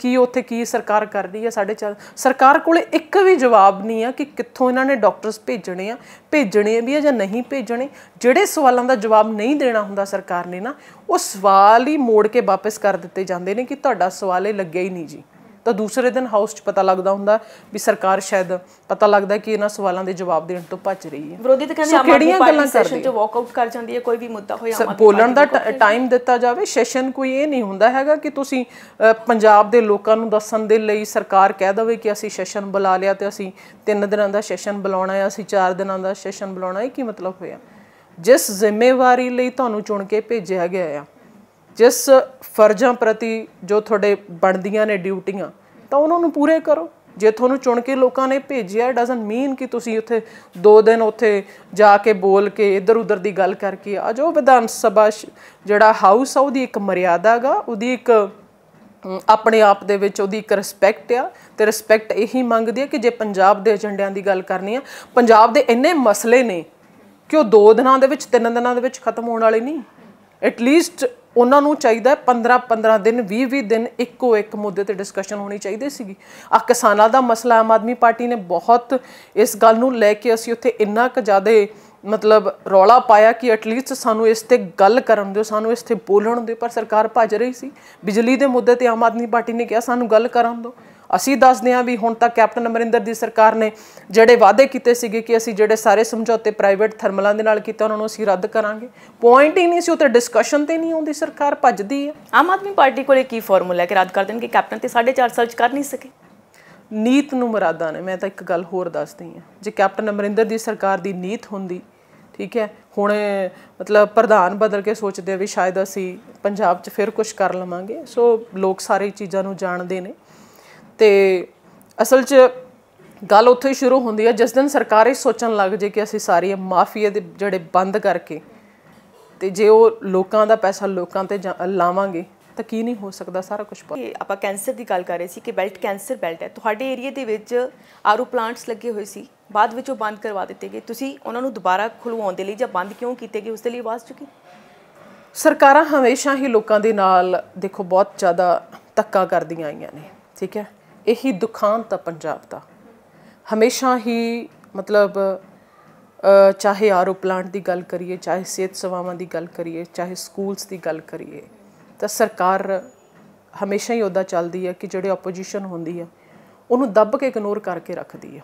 ਕੀ ਉੱਥੇ ਕੀ ਸਰਕਾਰ ਕਰ ਰਹੀ ਹੈ ਸਾਡੇ ਸਰਕਾਰ ਕੋਲੇ ਇੱਕ ਵੀ ਜਵਾਬ ਨਹੀਂ ਆ ਕਿ ਕਿੱਥੋਂ ਇਹਨਾਂ ਨੇ ਡਾਕਟਰਸ ਭੇਜਣੇ ਆ ਭੇਜਣੇ ਵੀ ਆ ਜਾਂ ਨਹੀਂ ਭੇਜਣੇ ਜਿਹੜੇ ਸਵਾਲਾਂ ਦਾ ਜਵਾਬ ਨਹੀਂ ਦੇਣਾ ਹੁੰਦਾ ਸਰਕਾਰ ਨੇ ਨਾ ਉਹ ਸਵਾਲ ਹੀ ਮੋੜ ਕੇ ਵਾਪਸ ਕਰ ਦਿੱਤੇ ਜਾਂਦੇ ਨੇ ਕਿ ਤੁਹਾਡਾ ਸਵਾਲ ਇਹ ਲੱਗਿਆ ਹੀ ਨਹੀਂ ਜੀ ਤਾਂ ਦੂਸਰੇ ਦਿਨ ਹਾਊਸ 'ਚ ਪਤਾ ਲੱਗਦਾ ਹੁੰਦਾ ਵੀ ਸਰਕਾਰ ਸ਼ਾਇਦ ਪਤਾ ਲੱਗਦਾ ਕਿ ਇਹਨਾਂ ਸਵਾਲਾਂ ਦੇ ਜਵਾਬ ਦੇਣ ਤੋਂ ਭੱਜ ਰਹੀ ਹੈ ਵਿਰੋਧੀ ਤਾਂ ਕਹਿੰਦੇ ਆਮ ਆਦਮੀ ਪਾਰਟੀ ਸੈਸ਼ਨ 'ਚ ਵਾਕ ਆਊਟ ਕਰ ਜਾਂਦੀ ਹੈ ਕੋਈ ਵੀ ਮੁੱਦਾ ਹੋਇਆ ਆਮ ਬੋਲਣ ਦਾ ਟਾਈਮ ਦਿੱਤਾ ਜਾਵੇ ਸੈਸ਼ਨ ਕੋਈ ਇਹ ਨਹੀਂ ਹੁੰਦਾ ਹੈਗਾ ਕਿ ਤੁਸੀਂ ਪੰਜਾਬ ਦੇ ਲੋਕਾਂ ਨੂੰ ਦੱਸਣ ਦੇ ਲਈ ਸਰਕਾਰ ਕਹਿ ਦਵੇ ਕਿ ਅਸੀਂ ਸੈਸ਼ਨ ਬੁਲਾ ਲਿਆ ਤੇ ਅਸੀਂ 3 ਦਿਨਾਂ ਦਾ ਸੈਸ਼ਨ ਬੁਲਾਉਣਾ ਹੈ ਅਸੀਂ 4 ਦਿਨਾਂ ਦਾ ਸੈਸ਼ਨ ਬੁਲਾਉਣਾ ਹੈ ਕੀ ਮਤਲਬ ਹੋਇਆ ਜਿਸ ਜ਼ਿੰਮੇਵਾਰੀ ਲਈ ਤੁਹਾਨੂੰ ਚੁਣ ਕੇ ਭੇਜਿਆ ਗਿਆ ਹੈ ਜਿਸ ਫਰਜ਼ਾਂ ਪ੍ਰਤੀ ਜੋ ਤੁਹਾਡੇ ਬਣਦੀਆਂ ਨੇ ਡਿਊਟੀਆਂ ਤਾਂ ਉਹਨਾਂ ਨੂੰ ਪੂਰੇ ਕਰੋ ਜੇ ਤੁਹਾਨੂੰ ਚੁਣ ਕੇ ਲੋਕਾਂ ਨੇ ਭੇਜਿਆ ਡਸਨਟ ਮੀਨ ਕਿ ਤੁਸੀਂ ਉੱਥੇ 2 ਦਿਨ ਉੱਥੇ ਜਾ ਕੇ ਬੋਲ ਕੇ ਇੱਧਰ ਉੱਧਰ ਦੀ ਗੱਲ ਕਰਕੇ ਆ ਜਾਓ ਵਿਧਾਨ ਸਭਾ ਜਿਹੜਾ ਹਾਊਸ ਆ ਉਹਦੀ ਇੱਕ ਮਰਿਆਦਾਗਾ ਉਹਦੀ ਇੱਕ ਆਪਣੇ ਆਪ ਦੇ ਵਿੱਚ ਉਹਦੀ ਇੱਕ ਰਿਸਪੈਕਟ ਆ ਤੇ ਰਿਸਪੈਕਟ ਇਹੀ ਮੰਗਦੀ ਹੈ ਕਿ ਜੇ ਪੰਜਾਬ ਦੇ ਏਜੰਡਿਆਂ ਦੀ ਗੱਲ ਕਰਨੀ ਆ ਪੰਜਾਬ ਦੇ ਇੰਨੇ ਮਸਲੇ ਨੇ ਕਿ ਉਹ 2 ਦਿਨਾਂ ਦੇ ਵਿੱਚ 3 ਦਿਨਾਂ ਦੇ ਵਿੱਚ ਖਤਮ ਹੋਣ ਵਾਲੇ ਨਹੀਂ ਐਟ ਲੀਸਟ ਉਹਨਾਂ ਨੂੰ ਚਾਹੀਦਾ 15 15 ਦਿਨ 20 20 ਦਿਨ ਇੱਕੋ ਇੱਕ ਮੁੱਦੇ ਤੇ ਡਿਸਕਸ਼ਨ ਹੋਣੀ ਚਾਹੀਦੀ ਸੀਗੀ ਆ ਕਿਸਾਨਾਂ ਦਾ ਮਸਲਾ ਆਮ ਆਦਮੀ ਪਾਰਟੀ ਨੇ ਬਹੁਤ ਇਸ ਗੱਲ ਨੂੰ ਲੈ ਕੇ ਅਸੀਂ ਉੱਥੇ ਇੰਨਾ ਕੁ ਜ਼ਿਆਦਾ ਮਤਲਬ ਰੌਲਾ ਪਾਇਆ ਕਿ ਐਟਲੀਸਟ ਸਾਨੂੰ ਇਸ ਤੇ ਗੱਲ ਕਰਨ ਦਿਓ ਸਾਨੂੰ ਇਸ ਤੇ ਬੋਲਣ ਦਿਓ ਪਰ ਸਰਕਾਰ ਭੱਜ ਰਹੀ ਸੀ ਬਿਜਲੀ ਦੇ ਮੁੱਦੇ ਤੇ ਆਮ ਆਦਮੀ ਪਾਰਟੀ ਨੇ ਕਿਹਾ ਸਾਨੂੰ ਗੱਲ ਕਰਨ ਦਿਓ ਅਸੀਂ ਦੱਸਦੇ ਹਾਂ ਵੀ ਹੁਣ ਤੱਕ ਕੈਪਟਨ ਅਮਰਿੰਦਰ ਦੀ ਸਰਕਾਰ ਨੇ ਜਿਹੜੇ ਵਾਅਦੇ ਕੀਤੇ ਸੀਗੇ ਕਿ ਅਸੀਂ ਜਿਹੜੇ ਸਾਰੇ ਸਮਝੌਤੇ ਪ੍ਰਾਈਵੇਟ ਥਰਮਲਾਂ ਦੇ ਨਾਲ ਕੀਤਾ ਉਹਨਾਂ ਨੂੰ ਅਸੀਂ ਰੱਦ ਕਰਾਂਗੇ ਪੁਆਇੰਟ ਹੀ ਨਹੀਂ ਸੀ ਉੱਤੇ ਡਿਸਕਸ਼ਨ ਤੇ ਨਹੀਂ ਆਉਂਦੀ ਸਰਕਾਰ ਭੱਜਦੀ ਹੈ ਆਮ ਆਦਮੀ ਪਾਰਟੀ ਕੋਲੇ ਕੀ ਫਾਰਮੂਲਾ ਹੈ ਕਿ ਰੱਦ ਕਰ ਦੇਣ ਕਿ ਕੈਪਟਨ ਤੇ 4.5 ਸਾਲ ਚ ਕਰ ਨਹੀਂ ਸਕੇ ਨੀਤ ਨੂੰ ਮਰਾਦਾ ਨੇ ਮੈਂ ਤਾਂ ਇੱਕ ਗੱਲ ਹੋਰ ਦੱਸਦੀ ਹਾਂ ਜੇ ਕੈਪਟਨ ਅਮਰਿੰਦਰ ਦੀ ਸਰਕਾਰ ਦੀ ਨੀਤ ਹੁੰਦੀ ਠੀਕ ਹੈ ਹੁਣ ਮਤਲਬ ਪ੍ਰਧਾਨ ਬਦਲ ਕੇ ਸੋਚਦੇ ਵੀ ਸ਼ਾਇਦ ਅਸੀਂ ਪੰਜਾਬ 'ਚ ਫਿਰ ਕੁਝ ਕਰ ਲਵਾਂਗੇ ਸੋ ਲੋਕ ਸਾਰੇ ਚੀਜ਼ਾਂ ਨੂੰ ਜਾਣਦੇ ਨੇ ਤੇ ਅਸਲ 'ਚ ਗੱਲ ਉੱਥੇ ਹੀ ਸ਼ੁਰੂ ਹੁੰਦੀ ਹੈ ਜਿਸ ਦਿਨ ਸਰਕਾਰ ਇਹ ਸੋਚਣ ਲੱਗ ਜੇ ਕਿ ਅਸੀਂ ਸਾਰੇ ਮਾਫੀਆ ਦੇ ਜਿਹੜੇ ਬੰਦ ਕਰਕੇ ਤੇ ਜੇ ਉਹ ਲੋਕਾਂ ਦਾ ਪੈਸਾ ਲੋਕਾਂ ਤੇ ਲਾਵਾਂਗੇ ਤਾਂ ਕੀ ਨਹੀਂ ਹੋ ਸਕਦਾ ਸਾਰਾ ਕੁਝ ਪਰ ਆਪਾਂ ਕੈਂਸਰ ਦੀ ਗੱਲ ਕਰ ਰਹੇ ਸੀ ਕਿ ਬੈਲਟ ਕੈਂਸਰ ਬੈਲਟ ਹੈ ਤੁਹਾਡੇ ਏਰੀਆ ਦੇ ਵਿੱਚ ਆਰੂ ਪਲਾਂਟਸ ਲੱਗੇ ਹੋਏ ਸੀ ਬਾਅਦ ਵਿੱਚ ਉਹ ਬੰਦ ਕਰਵਾ ਦਿੱਤੇ ਗਏ ਤੁਸੀਂ ਉਹਨਾਂ ਨੂੰ ਦੁਬਾਰਾ ਖੁਲਵਾਉਣ ਦੇ ਲਈ ਜਾਂ ਬੰਦ ਕਿਉਂ ਕੀਤੇ ਗਏ ਉਸ ਦੇ ਲਈ ਆਵਾਜ਼ ਚੁੱਕੀ ਸਰਕਾਰਾਂ ਹਮੇਸ਼ਾ ਹੀ ਲੋਕਾਂ ਦੇ ਨਾਲ ਦੇਖੋ ਬਹੁਤ ਜ਼ਿਆਦਾ ਤੱਕਾ ਕਰਦੀਆਂ ਆਈਆਂ ਨੇ ਠੀਕ ਹੈ ਇਹੀ ਦੁਖਾਂਤ ਆ ਪੰਜਾਬ ਦਾ ਹਮੇਸ਼ਾ ਹੀ ਮਤਲਬ ਚਾਹੇ ਆਰੋ ਪਲਾਂਟ ਦੀ ਗੱਲ ਕਰੀਏ ਚਾਹੇ ਸਿਹਤ ਸੇਵਾਵਾਂ ਦੀ ਗੱਲ ਕਰੀਏ ਚਾਹੇ ਸਕੂਲਸ ਦੀ ਗੱਲ ਕਰੀਏ ਤਾਂ ਸਰਕਾਰ ਹਮੇਸ਼ਾ ਹੀ ਉਹਦਾ ਚੱਲਦੀ ਹੈ ਕਿ ਜਿਹੜੇ ਆਪੋਜੀਸ਼ਨ ਹੁੰਦੀ ਹੈ ਉਹਨੂੰ ਦੱਬ ਕੇ ਇਗਨੋਰ ਕਰਕੇ ਰੱਖਦੀ ਹੈ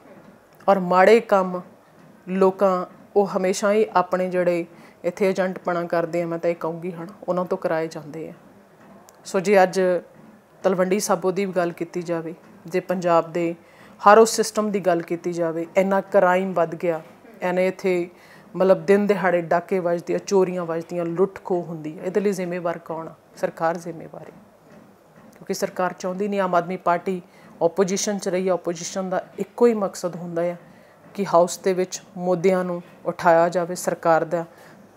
ਔਰ ਮਾੜੇ ਕੰਮ ਲੋਕਾਂ ਉਹ ਹਮੇਸ਼ਾ ਹੀ ਆਪਣੇ ਜਿਹੜੇ ਇੱਥੇ ਏਜੰਟ ਪਣਾ ਕਰਦੇ ਆ ਮੈਂ ਤਾਂ ਇਹ ਕਹੂੰਗੀ ਹਣ ਉਹਨਾਂ ਤੋਂ ਕਰਾਏ ਜਾਂਦੇ ਆ ਸੋ ਜੇ ਅੱਜ ਤਲਵੰਡੀ ਸਾਬੋ ਦੀ ਗੱਲ ਕੀਤੀ ਜਾਵੇ ਜੇ ਪੰਜਾਬ ਦੇ ਹਰ ਉਸ ਸਿਸਟਮ ਦੀ ਗੱਲ ਕੀਤੀ ਜਾਵੇ ਇੰਨਾ ਕ੍ਰਾਈਮ ਵੱਧ ਗਿਆ ਐਨੇ ਇੱਥੇ ਮਤਲਬ ਦਿਨ ਦਿਹਾੜੇ ਡਾਕੇ ਵੱਜਦੇ ਆ ਚੋਰੀਆਂ ਵੱਜਦੀਆਂ ਲੁੱਟ ਖੋ ਹੁੰਦੀ ਹੈ ਇਹਦੇ ਲਈ ਜ਼ਿੰਮੇਵਾਰ ਕੌਣ ਆ ਸਰਕਾਰ ਜ਼ਿੰਮੇਵਾਰ ਹੈ ਕਿਉਂਕਿ ਸਰਕਾਰ ਚਾਹੁੰਦੀ ਨਹੀਂ ਆਮ ਆਦਮੀ ਪਾਰਟੀ ਆਪੋਜੀਸ਼ਨ ਚ ਰਹੀ ਆ ਆਪੋਜੀਸ਼ਨ ਦਾ ਇੱਕੋ ਹੀ ਮਕਸਦ ਹੁੰਦਾ ਹੈ ਕਿ ਹਾਊਸ ਦੇ ਵਿੱਚ ਮੁੱਦਿਆਂ ਨੂੰ ਉਠਾਇਆ ਜਾਵੇ ਸਰਕਾਰ ਦਾ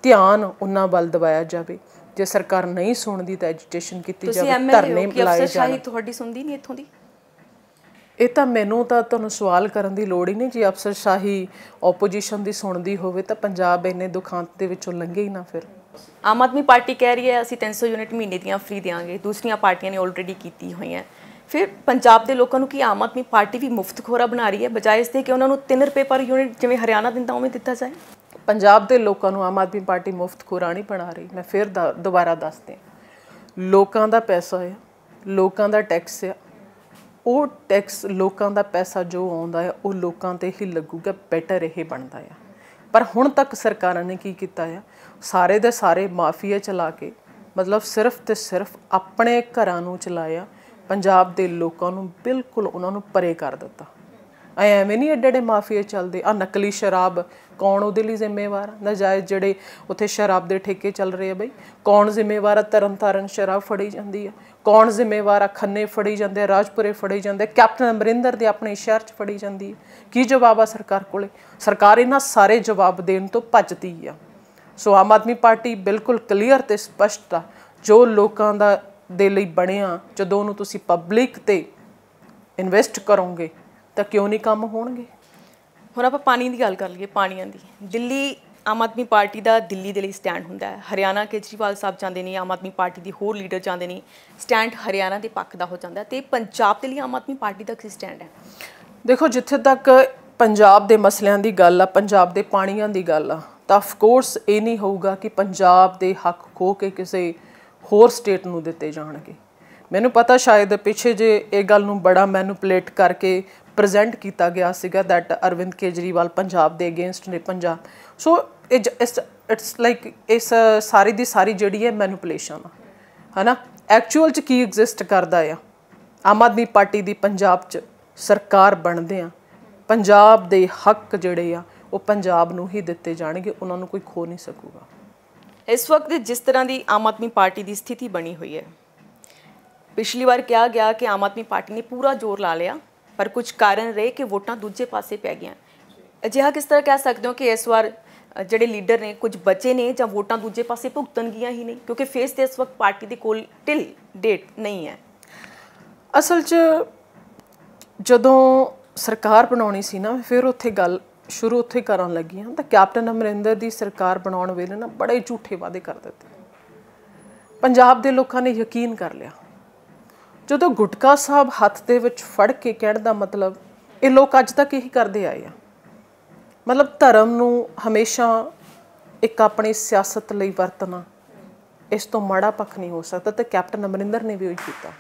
ਧਿਆਨ ਉਹਨਾਂ ਵੱਲ ਦਿਵਾਇਆ ਜਾਵੇ ਜੇ ਸਰਕਾਰ ਨਹੀਂ ਸੁਣਦੀ ਤਾਂ ਐਜੀਟੇਸ਼ਨ ਕੀਤੀ ਜਾਵੇ ਧਰਨੇ ਲਾਏ ਜਾਣ ਤੁਸੀਂ ਐਮਐਲਏ ਤੁਹਾਡੀ ਸੁਣਦੀ ਨਹੀਂ ਇੱਥੋਂ ਦੀ ਇਹ ਤਾਂ ਮੈਨੂੰ ਤਾਂ ਤੁਹਾਨੂੰ ਸਵਾਲ ਕਰਨ ਦੀ ਲੋੜ ਹੀ ਨਹੀਂ ਜੀ ਅਫਸਰ ਸ਼ਾਹੀ ਆਪੋਜੀਸ਼ਨ ਦੀ ਸੁਣਦੀ ਹੋਵੇ ਤਾਂ ਪੰਜਾਬ ਇੰਨੇ ਦੁਖਾਂਤ ਦੇ ਵਿੱਚੋਂ ਲੰਘੇ ਹੀ ਨਾ ਫਿਰ ਆਮ ਆਦਮੀ ਪਾਰਟੀ ਕਹਿ ਰਹੀ ਹੈ ਅਸੀਂ 300 ਯੂਨਿਟ ਮਹੀਨੇ ਦੀਆਂ ਫ੍ਰੀ ਦੇਵਾਂਗੇ ਦੂਸਰੀਆਂ ਪਾਰਟੀਆਂ ਨੇ ਆਲਰੇਡੀ ਕੀਤੀ ਹੋਈਆਂ ਫਿਰ ਪੰਜਾਬ ਦੇ ਲੋਕਾਂ ਨੂੰ ਕੀ ਆਮ ਆਦਮੀ ਪਾਰਟੀ ਵੀ ਮੁਫਤ ਖੋਰਾ ਬਣਾ ਰਹੀ ਹੈ ਬਜਾਏ ਇਸ ਦੇ ਕਿ ਉਹਨਾਂ ਨੂੰ 3 ਰੁਪਏ ਪਰ ਯੂਨਿਟ ਜਿਵੇਂ ਹਰਿਆਣਾ ਦਿੰਦਾ ਉਵੇਂ ਦਿੱਤਾ ਜਾਏ ਪੰਜਾਬ ਦੇ ਲੋਕਾਂ ਨੂੰ ਆਮ ਆਦਮੀ ਪਾਰਟੀ ਮੁਫਤ ਖੋਰਾ ਨਹੀਂ ਬਣਾ ਰਹੀ ਮੈਂ ਫਿਰ ਦੁਬਾਰਾ ਦੱਸਦੇ ਲੋਕਾਂ ਦਾ ਪੈਸਾ ਹੈ ਲੋਕਾਂ ਦਾ ਟੈਕਸ ਹੈ ਉਹ ਟੈਕਸ ਲੋਕਾਂ ਦਾ ਪੈਸਾ ਜੋ ਆਉਂਦਾ ਹੈ ਉਹ ਲੋਕਾਂ ਤੇ ਹੀ ਲੱਗੂਗਾ ਬੈਟਰ ਇਹ ਬਣਦਾ ਆ ਪਰ ਹੁਣ ਤੱਕ ਸਰਕਾਰਾਂ ਨੇ ਕੀ ਕੀਤਾ ਆ ਸਾਰੇ ਦੇ ਸਾਰੇ ਮਾਫੀਆ ਚਲਾ ਕੇ ਮਤਲਬ ਸਿਰਫ ਤੇ ਸਿਰਫ ਆਪਣੇ ਘਰਾਂ ਨੂੰ ਚਲਾਇਆ ਪੰਜਾਬ ਦੇ ਲੋਕਾਂ ਨੂੰ ਬਿਲਕੁਲ ਉਹਨਾਂ ਨੂੰ ਪਰੇ ਕਰ ਦਿੱਤਾ ਐ ਐਵੇਂ ਨਹੀਂ ਐਡੇ ਐਡੇ ਮਾਫੀਆ ਚੱਲਦੇ ਆ ਨਕਲੀ ਸ਼ਰਾਬ ਕੌਣ ਉਹਦੇ ਲਈ ਜ਼ਿੰਮੇਵਾਰ ਨਜਾਇਜ਼ ਜਿਹੜੇ ਉੱਥੇ ਸ਼ਰਾਬ ਦੇ ਠੇਕੇ ਚੱਲ ਰਹੇ ਆ ਬਈ ਕੌਣ ਜ਼ਿੰਮੇਵਾਰ ਆ ਤਰਨਤਾਰਨ ਸ਼ਰਾਬ ਫੜੀ ਜਾਂਦੀ ਆ ਕੌਣ ਜ਼ਿੰਮੇਵਾਰ ਆ ਖੰਨੇ ਫੜੀ ਜਾਂਦੇ ਰਾਜਪੁਰੇ ਫੜੀ ਜਾਂਦੇ ਕੈਪਟਨ ਅਮਰਿੰਦਰ ਦੇ ਆਪਣੇ ਸ਼ਹਿਰ 'ਚ ਫੜੀ ਜਾਂਦੀ ਕੀ ਜਵਾਬ ਆ ਸਰਕਾਰ ਕੋਲੇ ਸਰਕਾਰ ਇਹਨਾਂ ਸਾਰੇ ਜਵਾਬ ਦੇਣ ਤੋਂ ਭੱਜਦੀ ਆ ਸੋ ਆਮ ਆਦਮੀ ਪਾਰਟੀ ਬਿਲਕੁਲ ਕਲੀਅਰ ਤੇ ਸਪਸ਼ਟ ਆ ਜੋ ਲੋਕਾਂ ਦਾ ਦੇ ਲਈ ਬਣਿਆ ਜਦੋਂ ਉਹਨੂੰ ਤੁਸੀਂ ਪਬਲਿਕ ਤੇ ਇਨਵੈਸਟ ਕਰੋਗੇ ਤਾਂ ਕਿਉਂ ਨਹੀਂ ਕੰਮ ਹੋਣਗੇ ਹੁਣ ਆਪਾਂ ਪਾਣੀ ਦੀ ਗੱਲ ਕਰ ਲਈਏ ਪਾਣੀਆਂ ਦੀ ਦਿੱਲੀ ਆਮ ਆਦਮੀ ਪਾਰਟੀ ਦਾ ਦਿੱਲੀ ਦੇ ਲਈ ਸਟੈਂਡ ਹੁੰਦਾ ਹੈ ਹਰਿਆਣਾ ਕੇਜਰੀਵਾਲ ਸਾਹਿਬ ਜਾਂਦੇ ਨੇ ਆਮ ਆਦਮੀ ਪਾਰਟੀ ਦੇ ਹੋਰ ਲੀਡਰ ਜਾਂਦੇ ਨੇ ਸਟੈਂਡ ਹਰਿਆਣਾ ਦੇ ਪੱਖ ਦਾ ਹੋ ਜਾਂਦਾ ਤੇ ਪੰਜਾਬ ਦੇ ਲਈ ਆਮ ਆਦਮੀ ਪਾਰਟੀ ਦਾ ਕੀ ਸਟੈਂਡ ਹੈ ਦੇਖੋ ਜਿੱਥੇ ਤੱਕ ਪੰਜਾਬ ਦੇ ਮਸਲਿਆਂ ਦੀ ਗੱਲ ਆ ਪੰਜਾਬ ਦੇ ਪਾਣੀਆਂ ਦੀ ਗੱਲ ਆ ਤਾਂ ਆਫ ਕੋਰਸ ਇਹ ਨਹੀਂ ਹੋਊਗਾ ਕਿ ਪੰਜਾਬ ਦੇ ਹੱਕ ਖੋ ਕੇ ਕਿਸੇ ਹੋਰ ਸਟੇਟ ਨੂੰ ਦਿੱਤੇ ਜਾਣਗੇ ਮੈਨੂੰ ਪਤਾ ਸ਼ਾਇਦ ਪਿੱਛੇ ਜੇ ਇਹ ਗੱਲ ਨੂੰ ਬੜਾ ਮੈਨੂਪਲੇਟ ਕਰਕੇ ਪ੍ਰੈਜ਼ੈਂਟ ਕੀਤਾ ਗਿਆ ਸੀਗਾ ਥੈਟ ਅਰਵਿੰਦ ਕੇਜਰੀਵਾਲ ਪੰਜਾਬ ਦੇ ਅਗੇਂਸਟ ਨੇ ਪੰਜਾਬ ਸੋ ਇਟਸ ਲਾਈਕ ਇਸ ਸਾਰੀ ਦੀ ਸਾਰੀ ਜਿਹੜੀ ਹੈ ਮੈਨੂਪੂਲੇਸ਼ਨ ਆ ਹਨਾ ਐਕਚੁਅਲ ਚ ਕੀ ਐਗਜ਼ਿਸਟ ਕਰਦਾ ਆ ਆਮ ਆਦਮੀ ਪਾਰਟੀ ਦੀ ਪੰਜਾਬ ਚ ਸਰਕਾਰ ਬਣਦੇ ਆ ਪੰਜਾਬ ਦੇ ਹੱਕ ਜਿਹੜੇ ਆ ਉਹ ਪੰਜਾਬ ਨੂੰ ਹੀ ਦਿੱਤੇ ਜਾਣਗੇ ਉਹਨਾਂ ਨੂੰ ਕੋਈ ਖੋ ਨਹੀਂ ਸਕੂਗਾ ਇਸ ਵਕਤ ਜਿਸ ਤਰ੍ਹਾਂ ਦੀ ਆਮ ਆਦਮੀ ਪਾਰਟੀ ਦੀ ਸਥਿਤੀ ਬਣੀ ਹੋਈ ਹੈ ਪਿਛਲੀ ਵਾਰ ਕਿਹਾ ਗਿਆ ਕਿ ਆਮ ਆਦਮੀ ਪਾਰਟੀ ਨੇ ਪੂਰਾ ਜ਼ੋਰ ਲਾ ਲਿਆ ਪਰ ਕੁਝ ਕਾਰਨ ਰਹੇ ਕਿ ਵੋਟਾਂ ਦੂਜੇ ਪਾਸੇ ਪੈ ਗਈਆਂ ਅਜਿਹਾ ਕਿਸ ਤਰ੍ਹਾਂ ਕਹਿ ਸਕਦੇ ਹੋ ਕਿ ਇਸ ਵਾਰ ਜਿਹੜੇ ਲੀਡਰ ਨੇ ਕੁਝ ਬਚੇ ਨੇ ਜਾਂ ਵੋਟਾਂ ਦੂਜੇ ਪਾਸੇ ਭੁਗਤਣਗੀਆਂ ਹੀ ਨਹੀਂ ਕਿਉਂਕਿ ਫੇਸ ਤੇ ਇਸ ਵਕਤ ਪਾਰਟੀ ਦੇ ਕੋਲ ਟਿਲ ਡੇਟ ਨਹੀਂ ਹੈ ਅਸਲ 'ਚ ਜਦੋਂ ਸਰਕਾਰ ਬਣਾਉਣੀ ਸੀ ਨਾ ਫਿਰ ਉੱਥੇ ਗੱਲ ਸ਼ੁਰੂ ਉੱਥੇ ਕਰਨ ਲੱਗੀਆਂ ਤਾਂ ਕੈਪਟਨ ਅਮਰਿੰਦਰ ਦੀ ਸਰਕਾਰ ਬਣਾਉਣ ਵੇਲੇ ਨਾ ਬੜੇ ਝੂਠੇ ਵਾਅਦੇ ਕਰ ਦਿੱਤੇ ਪੰਜਾਬ ਦੇ ਲੋਕਾਂ ਨੇ ਯਕੀਨ ਕਰ ਲਿਆ ਜਦੋਂ ਗੁਟਕਾ ਸਾਹਿਬ ਹੱਥ ਦੇ ਵਿੱਚ ਫੜ ਕੇ ਕਹਿਣ ਦਾ ਮਤਲਬ ਇਹ ਲੋਕ ਅੱਜ ਤੱਕ ਇਹੀ ਕਰਦੇ ਆਏ ਆ ਮਤਲਬ ਧਰਮ ਨੂੰ ਹਮੇਸ਼ਾ ਇੱਕ ਆਪਣੀ ਸਿਆਸਤ ਲਈ ਵਰਤਣਾ ਇਸ ਤੋਂ ਮਾੜਾ ਪੱਖ ਨਹੀਂ ਹੋ ਸਕਦਾ ਤੇ ਕੈਪਟਨ ਅਮਰਿੰਦਰ ਨੇ ਵੀ ਉਹ ਕੀਤਾ